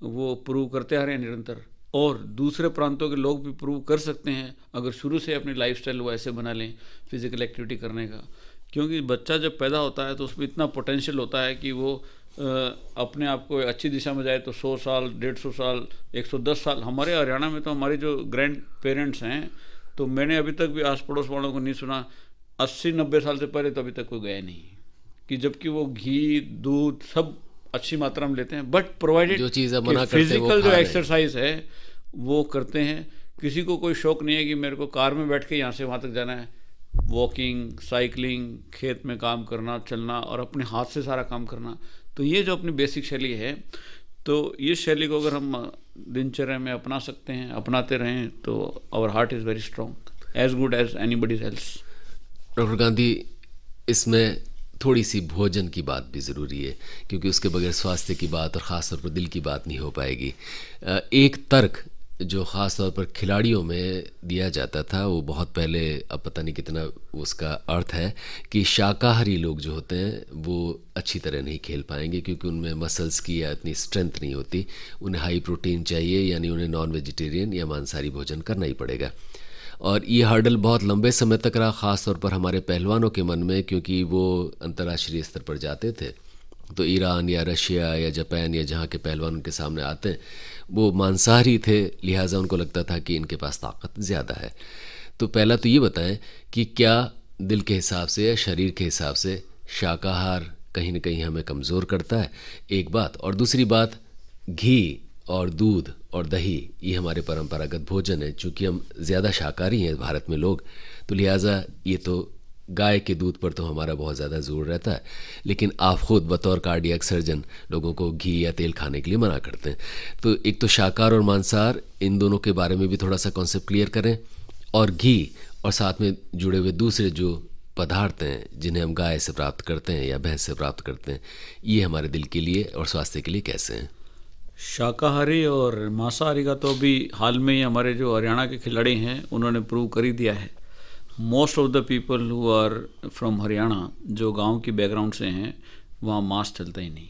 वो प्रूव करते आ रहे हैं निरंतर और दूसरे प्रांतों के लोग भी प्रूव कर सकते हैं अगर शुरू से अपनी लाइफ वो ऐसे बना लें फिज़िकल एक्टिविटी करने का क्योंकि बच्चा जब पैदा होता है तो उसमें इतना पोटेंशियल होता है कि वो अपने आप को अच्छी दिशा में जाए तो 100 साल डेढ़ सौ साल 110 साल हमारे हरियाणा में तो हमारे जो ग्रैंड पेरेंट्स हैं तो मैंने अभी तक भी आस पड़ोस वालों को नहीं सुना अस्सी नब्बे साल से पहले तो अभी तक कोई गए नहीं कि जबकि वो घी दूध सब अच्छी मात्रा में लेते हैं बट प्रोवाइडेड जो फिजिकल जो एक्सरसाइज है वो करते हैं किसी को कोई शौक़ नहीं है कि मेरे को कार में बैठ के यहाँ से वहाँ तक जाना है वॉकिंग साइकिलिंग खेत में काम करना चलना और अपने हाथ से सारा काम करना तो ये जो अपनी बेसिक शैली है तो ये शैली को अगर हम दिनचर्या में अपना सकते हैं अपनाते रहें तो our heart is very strong as good as any body's else doctor Gandhi इसमें थोड़ी सी भोजन की बात भी ज़रूरी है क्योंकि उसके बगैर स्वास्थ्य की बात और ख़ास तौर पर दिल की बात नहीं हो पाएगी एक तर्क जो ख़ास तौर पर खिलाड़ियों में दिया जाता था वो बहुत पहले अब पता नहीं कितना उसका अर्थ है कि शाकाहारी लोग जो होते हैं वो अच्छी तरह नहीं खेल पाएंगे क्योंकि उनमें मसल्स की या इतनी स्ट्रेंथ नहीं होती उन्हें हाई प्रोटीन चाहिए यानी उन्हें नॉन वेजिटेरियन या मांसाहारी भोजन करना ही पड़ेगा और ये हर्डल बहुत लंबे समय तक रहा ख़ास तौर पर हमारे पहलवानों के मन में क्योंकि वो अंतर्राष्ट्रीय स्तर पर जाते थे तो ईरान या रशिया या जापान या जहाँ के पहलवान उनके सामने आते हैं वो मांसाहारी थे लिहाजा उनको लगता था कि इनके पास ताकत ज़्यादा है तो पहला तो ये बताएं कि क्या दिल के हिसाब से या शरीर के हिसाब से शाकाहार कहीं ना कहीं हमें कमज़ोर करता है एक बात और दूसरी बात घी और दूध और दही ये हमारे परंपरागत भोजन है चूँकि हम ज़्यादा शाकाहारी हैं भारत में लोग तो लिहाजा ये तो गाय के दूध पर तो हमारा बहुत ज़्यादा जोर रहता है लेकिन आप खुद बतौर कार्डियक सर्जन लोगों को घी या तेल खाने के लिए मना करते हैं तो एक तो शाकाहार और मांसाहार इन दोनों के बारे में भी थोड़ा सा कॉन्सेप्ट क्लियर करें और घी और साथ में जुड़े हुए दूसरे जो पदार्थ हैं जिन्हें हम गाय से प्राप्त करते हैं या भैंस से प्राप्त करते हैं ये हमारे दिल के लिए और स्वास्थ्य के लिए कैसे हैं शाकाहारी और मांसाहारी का तो अभी हाल में ही हमारे जो हरियाणा के खिलाड़ी हैं उन्होंने प्रूव कर ही दिया है most of the people who are from Haryana जो गांव की बैकग्राउंड से हैं वहाँ मांस चलता ही नहीं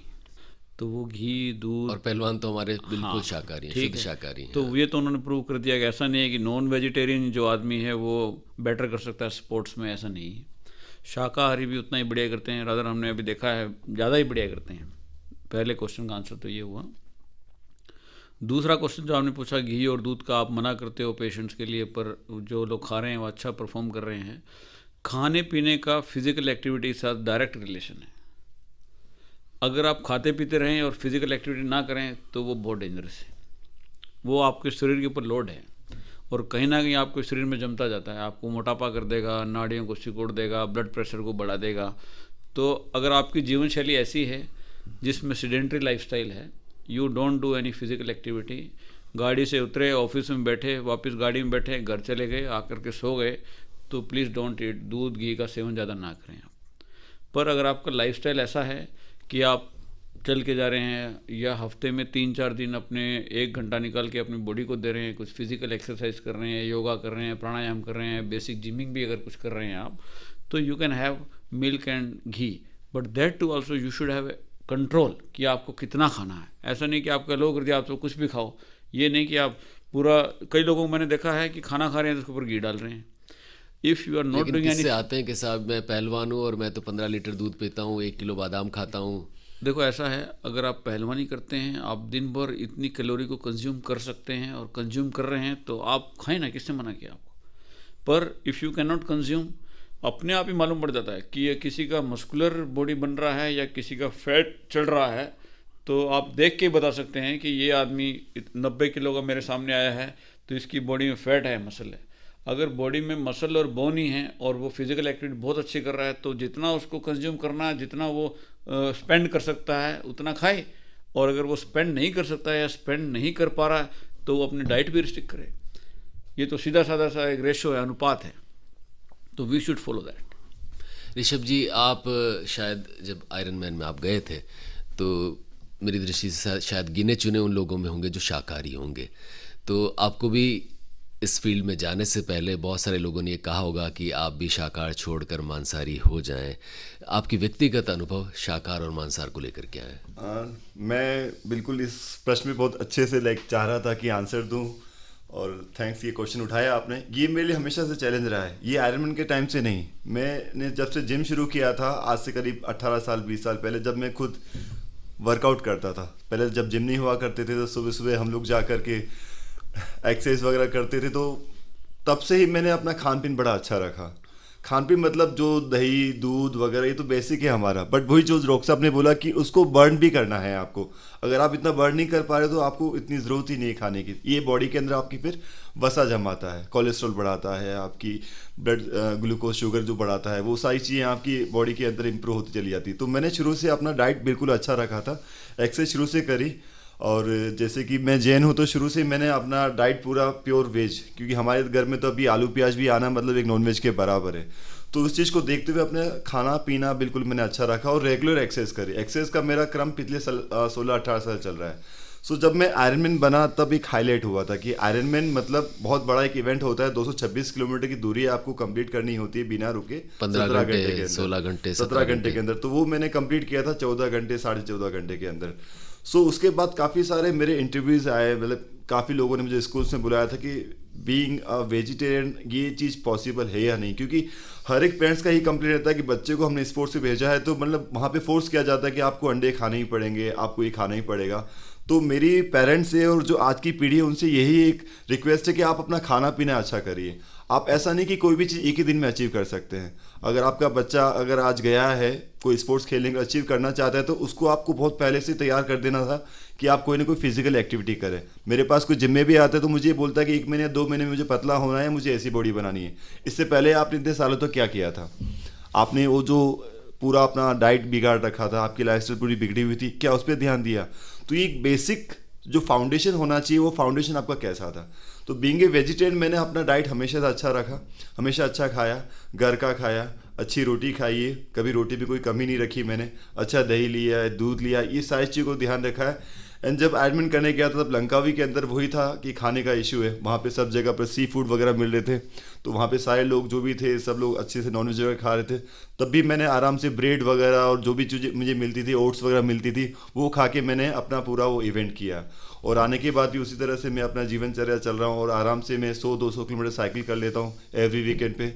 तो वो घी दूध और पहलवान तो हमारे हाँ, बिल्कुल हाँ, शाकाहारी ठीक शाकाहारी तो हाँ। ये तो उन्होंने प्रूव कर दिया कि ऐसा नहीं है कि नॉन वेजिटेरियन जो आदमी है वो बेटर कर सकता है स्पोर्ट्स में ऐसा नहीं शाकाहारी भी उतना ही बढ़िया करते हैं राधर हमने अभी देखा है ज़्यादा ही बढ़िया करते हैं पहले क्वेश्चन का आंसर तो ये हुआ दूसरा क्वेश्चन जो आपने पूछा घी और दूध का आप मना करते हो पेशेंट्स के लिए पर जो लोग खा रहे हैं वो अच्छा परफॉर्म कर रहे हैं खाने पीने का फिज़िकल एक्टिविटी के साथ डायरेक्ट रिलेशन है अगर आप खाते पीते रहें और फिज़िकल एक्टिविटी ना करें तो वो बहुत डेंजरस है वो आपके शरीर के ऊपर लोड है और कहीं ना कहीं आपके शरीर में जमता जाता है आपको मोटापा कर देगा नाड़ियों को सिकोड़ देगा ब्लड प्रेशर को बढ़ा देगा तो अगर आपकी जीवन शैली ऐसी है जिसमें सीडेंट्री लाइफस्टाइल है you don't do any physical activity गाड़ी से उतरे ऑफिस में बैठे वापस गाड़ी में बैठे घर चले गए आकर के सो गए तो प्लीज़ डोंट ईट दूध घी का सेवन ज़्यादा ना करें आप पर अगर आपका लाइफ ऐसा है कि आप चल के जा रहे हैं या हफ्ते में तीन चार दिन अपने एक घंटा निकाल के अपनी बॉडी को दे रहे हैं कुछ फिजिकल एक्सरसाइज कर रहे हैं योगा कर रहे हैं प्राणायाम कर रहे हैं बेसिक जिमिंग भी अगर कुछ कर रहे हैं आप तो you can have milk and ghee but that too also you should have control कि आपको कितना खाना है ऐसा नहीं कि आप लोग कर दिया आप तो कुछ भी खाओ ये नहीं कि आप पूरा कई लोगों को मैंने देखा है कि खाना खा रहे हैं तो उसके ऊपर घी डाल रहे हैं if you are not doing any आते हैं कि साहब मैं पहलवान हूँ और मैं तो पंद्रह लीटर दूध पीता हूँ एक किलो बादाम खाता हूँ देखो ऐसा है अगर आप पहलवानी करते हैं आप दिन भर इतनी कैलोरी को कंज्यूम कर सकते हैं और कंज्यूम कर रहे हैं तो आप खाएं ना किसने मना किया आपको पर इफ़ यू कैन नॉट कंज्यूम अपने आप ही मालूम पड़ जाता है कि ये किसी का मस्कुलर बॉडी बन रहा है या किसी का फैट चढ़ रहा है तो आप देख के बता सकते हैं कि ये आदमी नब्बे किलो का मेरे सामने आया है तो इसकी बॉडी में फैट है मसल है अगर बॉडी में मसल और बोन ही है और वो फिजिकल एक्टिविटी बहुत अच्छी कर रहा है तो जितना उसको कंज्यूम करना है जितना वो स्पेंड कर सकता है उतना खाए और अगर वो स्पेंड नहीं कर सकता है या स्पेंड नहीं कर पा रहा है तो वो अपनी डाइट भी रिस्ट्रिक्ट करे ये तो सीधा साधा सा एक रेशो है अनुपात है तो we should follow that Rishabh ji आप शायद जब आयरन मैन में आप गए थे तो मेरी दृष्टि से शायद गिने चुने उन लोगों में होंगे जो शाकाहारी होंगे तो आपको भी इस फील्ड में जाने से पहले बहुत सारे लोगों ने ये कहा होगा कि आप भी शाकाहार छोड़कर मांसाहारी हो जाएं आपकी व्यक्तिगत अनुभव शाकाहार और मांसाहार को लेकर क्या है आ, मैं बिल्कुल इस प्रश्न में बहुत अच्छे से लाइक चाह रहा था कि आंसर दूँ और थैंक्स ये क्वेश्चन उठाया आपने ये मेरे लिए हमेशा से चैलेंज रहा है ये आयरनमैन के टाइम से नहीं मैंने जब से जिम शुरू किया था आज से करीब 18 साल 20 साल पहले जब मैं खुद वर्कआउट करता था पहले जब जिम नहीं हुआ करते थे तो सुबह सुबह हम लोग जा कर के एक्सरसाइज वगैरह करते थे तो तब से ही मैंने अपना खान पीन बड़ा अच्छा रखा खान पीन मतलब जो दही दूध वगैरह ये तो बेसिक है हमारा बट वही जो डॉक्टर साहब ने बोला कि उसको बर्न भी करना है आपको अगर आप इतना बर्न नहीं कर पा रहे तो आपको इतनी ज़रूरत ही नहीं है खाने की ये बॉडी के अंदर आपकी फिर वसा जमाता है कोलेस्ट्रॉल बढ़ाता है आपकी ब्लड ग्लूकोज शुगर जो बढ़ाता है वो सारी चीज़ें आपकी बॉडी के अंदर इम्प्रूव होती चली जाती तो मैंने शुरू से अपना डाइट बिल्कुल अच्छा रखा था एक्सरसाइज शुरू से करी और जैसे कि मैं जैन हूँ तो शुरू से मैंने अपना डाइट पूरा प्योर वेज क्योंकि हमारे घर में तो अभी आलू प्याज भी आना मतलब एक नॉन वेज के बराबर है तो उस चीज़ को देखते हुए अपने खाना पीना बिल्कुल मैंने अच्छा रखा और रेगुलर एक्सरसाइज करी एक्सरसाइज का मेरा क्रम पिछले सोलह अठारह साल चल रहा है सो so, जब मैं आयरन मैन बना तब एक हाईलाइट हुआ था कि आयरन मैन मतलब बहुत बड़ा एक इवेंट होता है 226 किलोमीटर की दूरी आपको कंप्लीट करनी होती है बिना रुके पंद्रह घंटे सोलह घंटे सत्रह घंटे के अंदर तो वो मैंने कंप्लीट किया था चौदह घंटे साढ़े चौदह घंटे के अंदर सो so, उसके बाद काफ़ी सारे मेरे इंटरव्यूज़ आए मतलब काफ़ी लोगों ने मुझे स्कूल में बुलाया था कि बींग अ वेजिटेरियन ये चीज़ पॉसिबल है या नहीं क्योंकि हर एक पेरेंट्स का ही कंप्लेन रहता है कि बच्चे को हमने स्पोर्ट्स से भेजा है तो मतलब वहाँ पे फोर्स किया जाता है कि आपको अंडे खाने ही पड़ेंगे आपको ये खाना ही पड़ेगा तो मेरी पेरेंट्स से और जो आज की पीढ़ी है उनसे यही एक रिक्वेस्ट है कि आप अपना खाना पीना अच्छा करिए आप ऐसा नहीं कि कोई भी चीज़ एक ही दिन में अचीव कर सकते हैं अगर आपका बच्चा अगर आज गया है कोई स्पोर्ट्स खेलने का अचीव करना चाहता है तो उसको आपको बहुत पहले से तैयार कर देना था कि आप कोई ना कोई फिजिकल एक्टिविटी करें मेरे पास कोई जिम में भी आता है तो मुझे ये बोलता है कि एक महीने या दो महीने में मुझे पतला होना है मुझे ऐसी बॉडी बनानी है इससे पहले आपने इतने सालों तक तो क्या किया था आपने वो जो पूरा अपना डाइट बिगाड़ रखा था आपकी लाइफ पूरी बिगड़ी हुई थी क्या उस पर ध्यान दिया तो ये एक बेसिक जो फाउंडेशन होना चाहिए वो फाउंडेशन आपका कैसा था तो बींग ए वेजिटेरियन मैंने अपना डाइट हमेशा से अच्छा रखा हमेशा अच्छा खाया घर का खाया अच्छी रोटी खाई है कभी रोटी भी कोई कमी नहीं रखी मैंने अच्छा दही लिया है दूध लिया ये सारी चीज़ को ध्यान रखा है एंड जब एडमिट करने गया था तब लंकावी के अंदर वही था कि खाने का इशू है वहाँ पे सब जगह पर सी फूड वगैरह मिल रहे थे तो वहाँ पे सारे लोग जो भी थे सब लोग अच्छे से नॉनवेज वगैरह खा रहे थे तब भी मैंने आराम से ब्रेड वगैरह और जो भी चीज़ें मुझे मिलती थी ओट्स वगैरह मिलती थी वो खा के मैंने अपना पूरा वो इवेंट किया और आने के बाद भी उसी तरह से मैं अपना जीवनचर्या चल रहा हूँ और आराम से मैं सौ दो सौ किलोमीटर साइकिल कर लेता हूँ एवरी वीकेंड पे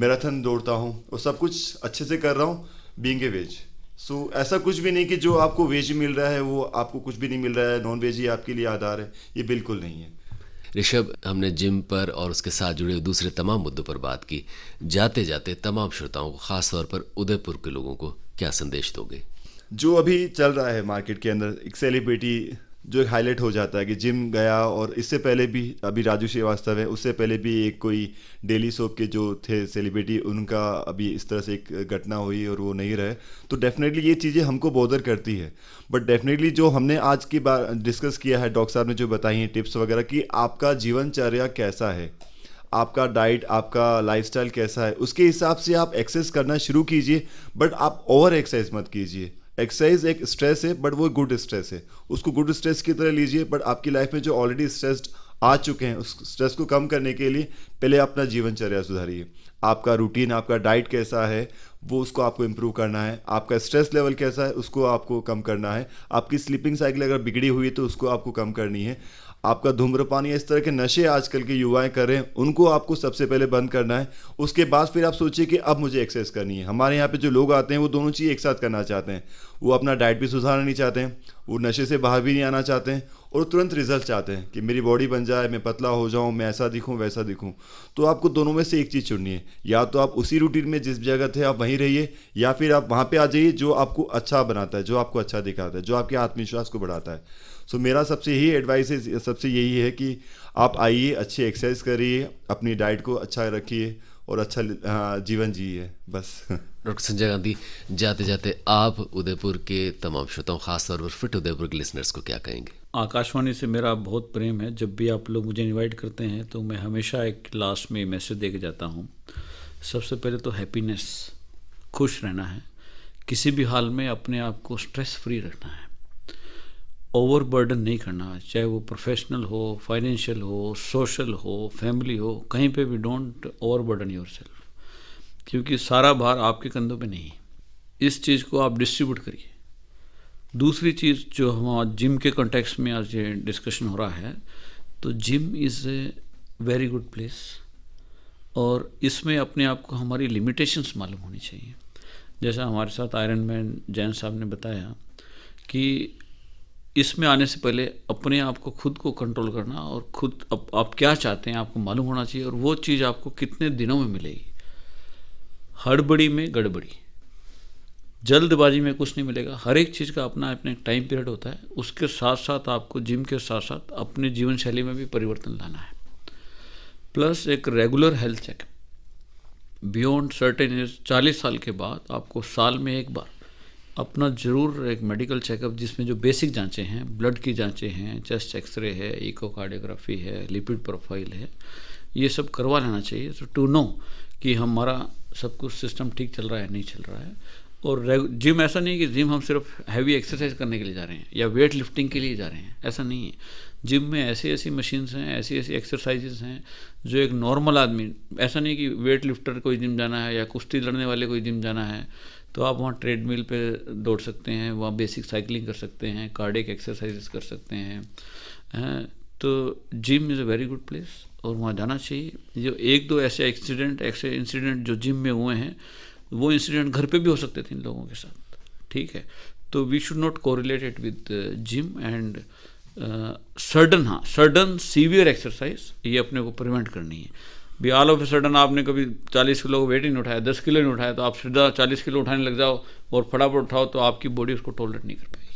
मैराथन दौड़ता हूँ और सब कुछ अच्छे से कर रहा हूँ being a veg so so, ऐसा कुछ भी नहीं कि जो आपको वेज मिल रहा है वो आपको कुछ भी नहीं मिल रहा है नॉन वेज ही आपके लिए आधार है ये बिल्कुल नहीं है ऋषभ हमने जिम पर और उसके साथ जुड़े दूसरे तमाम मुद्दों पर बात की जाते जाते तमाम श्रोताओं को खासतौर पर उदयपुर के लोगों को क्या संदेश दोगे जो अभी चल रहा है मार्केट के अंदर एक सेलिब्रिटी जो एक हाईलाइट हो जाता है कि जिम गया और इससे पहले भी अभी राजू श्रीवास्तव है उससे पहले भी एक कोई डेली सोप के जो थे सेलिब्रिटी उनका अभी इस तरह से एक घटना हुई और वो नहीं रहे तो डेफिनेटली ये चीज़ें हमको बोदर करती है बट डेफिनेटली जो हमने आज की बार डिस्कस किया है डॉक्टर साहब ने जो बताई हैं टिप्स वगैरह कि आपका जीवनचर्या कैसा है आपका डाइट आपका लाइफस्टाइल कैसा है उसके हिसाब से आप एक्सेस करना शुरू कीजिए बट आप ओवर एक्सरसाइज मत कीजिए एक्सरसाइज एक स्ट्रेस है बट वो गुड स्ट्रेस है उसको गुड स्ट्रेस की तरह लीजिए बट आपकी लाइफ में जो ऑलरेडी स्ट्रेस्ड आ चुके हैं उस स्ट्रेस को कम करने के लिए पहले अपना जीवनचर्या सुधारिए आपका रूटीन आपका डाइट कैसा है वो उसको आपको इम्प्रूव करना है आपका स्ट्रेस लेवल कैसा है उसको आपको कम करना है आपकी स्लीपिंग साइकिल अगर बिगड़ी हुई है तो उसको आपको कम करनी है आपका धूम्रपान या इस तरह के नशे आजकल के युवाएं कर रहे हैं उनको आपको सबसे पहले बंद करना है उसके बाद फिर आप सोचिए कि अब मुझे एक्सरसाइज करनी है हमारे यहाँ पे जो लोग आते हैं वो दोनों चीज़ एक साथ करना चाहते हैं वो अपना डाइट भी सुधारना नहीं चाहते हैं वो नशे से बाहर भी नहीं आना चाहते हैं और तुरंत रिजल्ट चाहते हैं कि मेरी बॉडी बन जाए मैं पतला हो जाऊँ मैं ऐसा दिखूँ वैसा दिखूँ तो आपको दोनों में से एक चीज़ चुननी है या तो आप उसी रूटीन में जिस जगह थे आप वहीं रहिए या फिर आप वहाँ पर आ जाइए जो आपको अच्छा बनाता है जो आपको अच्छा दिखाता है जो आपके आत्मविश्वास को बढ़ाता है सो so, मेरा सबसे ही एडवाइस सबसे यही है कि आप आइए अच्छी एक्सरसाइज करिए अपनी डाइट को अच्छा रखिए और अच्छा जीवन जिए बस डॉक्टर संजय गांधी जाते जाते आप उदयपुर के तमाम श्रोताओं खासतौर पर फिट उदयपुर के लिसनर्स को क्या कहेंगे आकाशवाणी से मेरा बहुत प्रेम है जब भी आप लोग मुझे इनवाइट करते हैं तो मैं हमेशा एक लास्ट में मैसेज दे के जाता हूँ सबसे पहले तो हैप्पीनेस खुश रहना है किसी भी हाल में अपने आप को स्ट्रेस फ्री रखना है ओवरबर्डन नहीं करना चाहे वो प्रोफेशनल हो फाइनेंशियल हो सोशल हो फैमिली हो कहीं पे भी डोंट ओवरबर्डन योर सेल्फ क्योंकि सारा भार आपके कंधों पे नहीं इस चीज़ को आप डिस्ट्रीब्यूट करिए दूसरी चीज़ जो हम जिम के कॉन्टेक्स्ट में आज ये डिस्कशन हो रहा है तो gym is a very good place और इसमें अपने आप को हमारी लिमिटेशंस मालूम होनी चाहिए जैसा हमारे साथ आयरन मैन जैन साहब ने बताया कि इसमें आने से पहले अपने आप को खुद को कंट्रोल करना और खुद अप, आप क्या चाहते हैं आपको मालूम होना चाहिए और वो चीज़ आपको कितने दिनों में मिलेगी हड़बड़ी में गड़बड़ी जल्दबाजी में कुछ नहीं मिलेगा हर एक चीज़ का अपना अपने टाइम पीरियड होता है उसके साथ साथ आपको जिम के साथ साथ अपने जीवन शैली में भी परिवर्तन लाना है प्लस एक regular health check beyond certain age चालीस साल के बाद आपको साल में एक बार अपना ज़रूर एक मेडिकल चेकअप जिसमें जो बेसिक जांचें हैं ब्लड की जांचें हैं चेस्ट एक्सरे है इकोकार्डियोग्राफी है लिपिड प्रोफाइल है ये सब करवा लेना चाहिए तो टू नो कि हमारा सब कुछ सिस्टम ठीक चल रहा है नहीं चल रहा है और जिम ऐसा नहीं कि जिम हम सिर्फ हैवी एक्सरसाइज करने के लिए जा रहे हैं या वेट लिफ्टिंग के लिए जा रहे हैं ऐसा नहीं है जिम में ऐसी ऐसी मशीन्स हैं ऐसी ऐसी एक्सरसाइजेज हैं जो एक नॉर्मल आदमी ऐसा नहीं कि वेट लिफ्टर कोई जिम जाना है या कुश्ती लड़ने वाले कोई जिम जाना है तो आप वहाँ ट्रेडमिल पे दौड़ सकते हैं वहाँ बेसिक साइकिलिंग कर सकते हैं कार्डिक एक्सरसाइजेस कर सकते हैं तो gym is a very good place और वहाँ जाना चाहिए जो एक दो ऐसे एक्सीडेंट ऐसे इंसिडेंट जो जिम में हुए हैं वो इंसिडेंट घर पे भी हो सकते थे इन लोगों के साथ ठीक है तो we should not correlated with gym and sudden हाँ सडन सीवियर एक्सरसाइज ये अपने को प्रिवेंट करनी है भी ऑल ऑफ ए सडन आपने कभी 40 किलो वेट ही नहीं उठाया 10 किलो नहीं उठाया तो आप सीधा 40 किलो उठाने लग जाओ और फटाफट उठाओ तो आपकी बॉडी उसको टॉलरेट नहीं कर पाएगी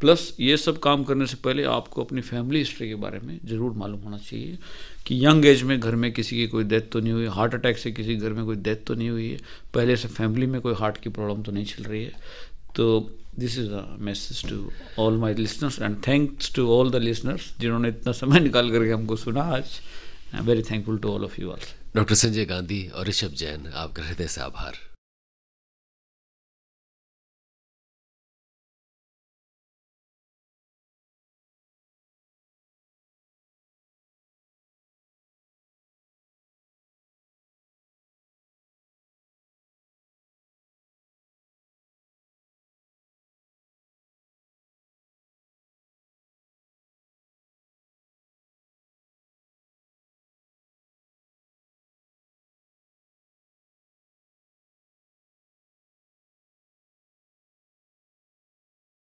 प्लस ये सब काम करने से पहले आपको अपनी फैमिली हिस्ट्री के बारे में ज़रूर मालूम होना चाहिए कि यंग एज में घर में किसी की कोई डेथ तो नहीं हुई हार्ट अटैक से किसी घर में कोई डेथ तो नहीं हुई है पहले से फैमिली में कोई हार्ट की प्रॉब्लम तो नहीं चल रही है तो this is a message to all my listeners and thanks to all the listeners जिन्होंने इतना समय निकाल करके हमको सुना आज I am very thankful to all of you all doctor Sanjay Gandhi और ऋषभ जैन आपका हृदय से आभार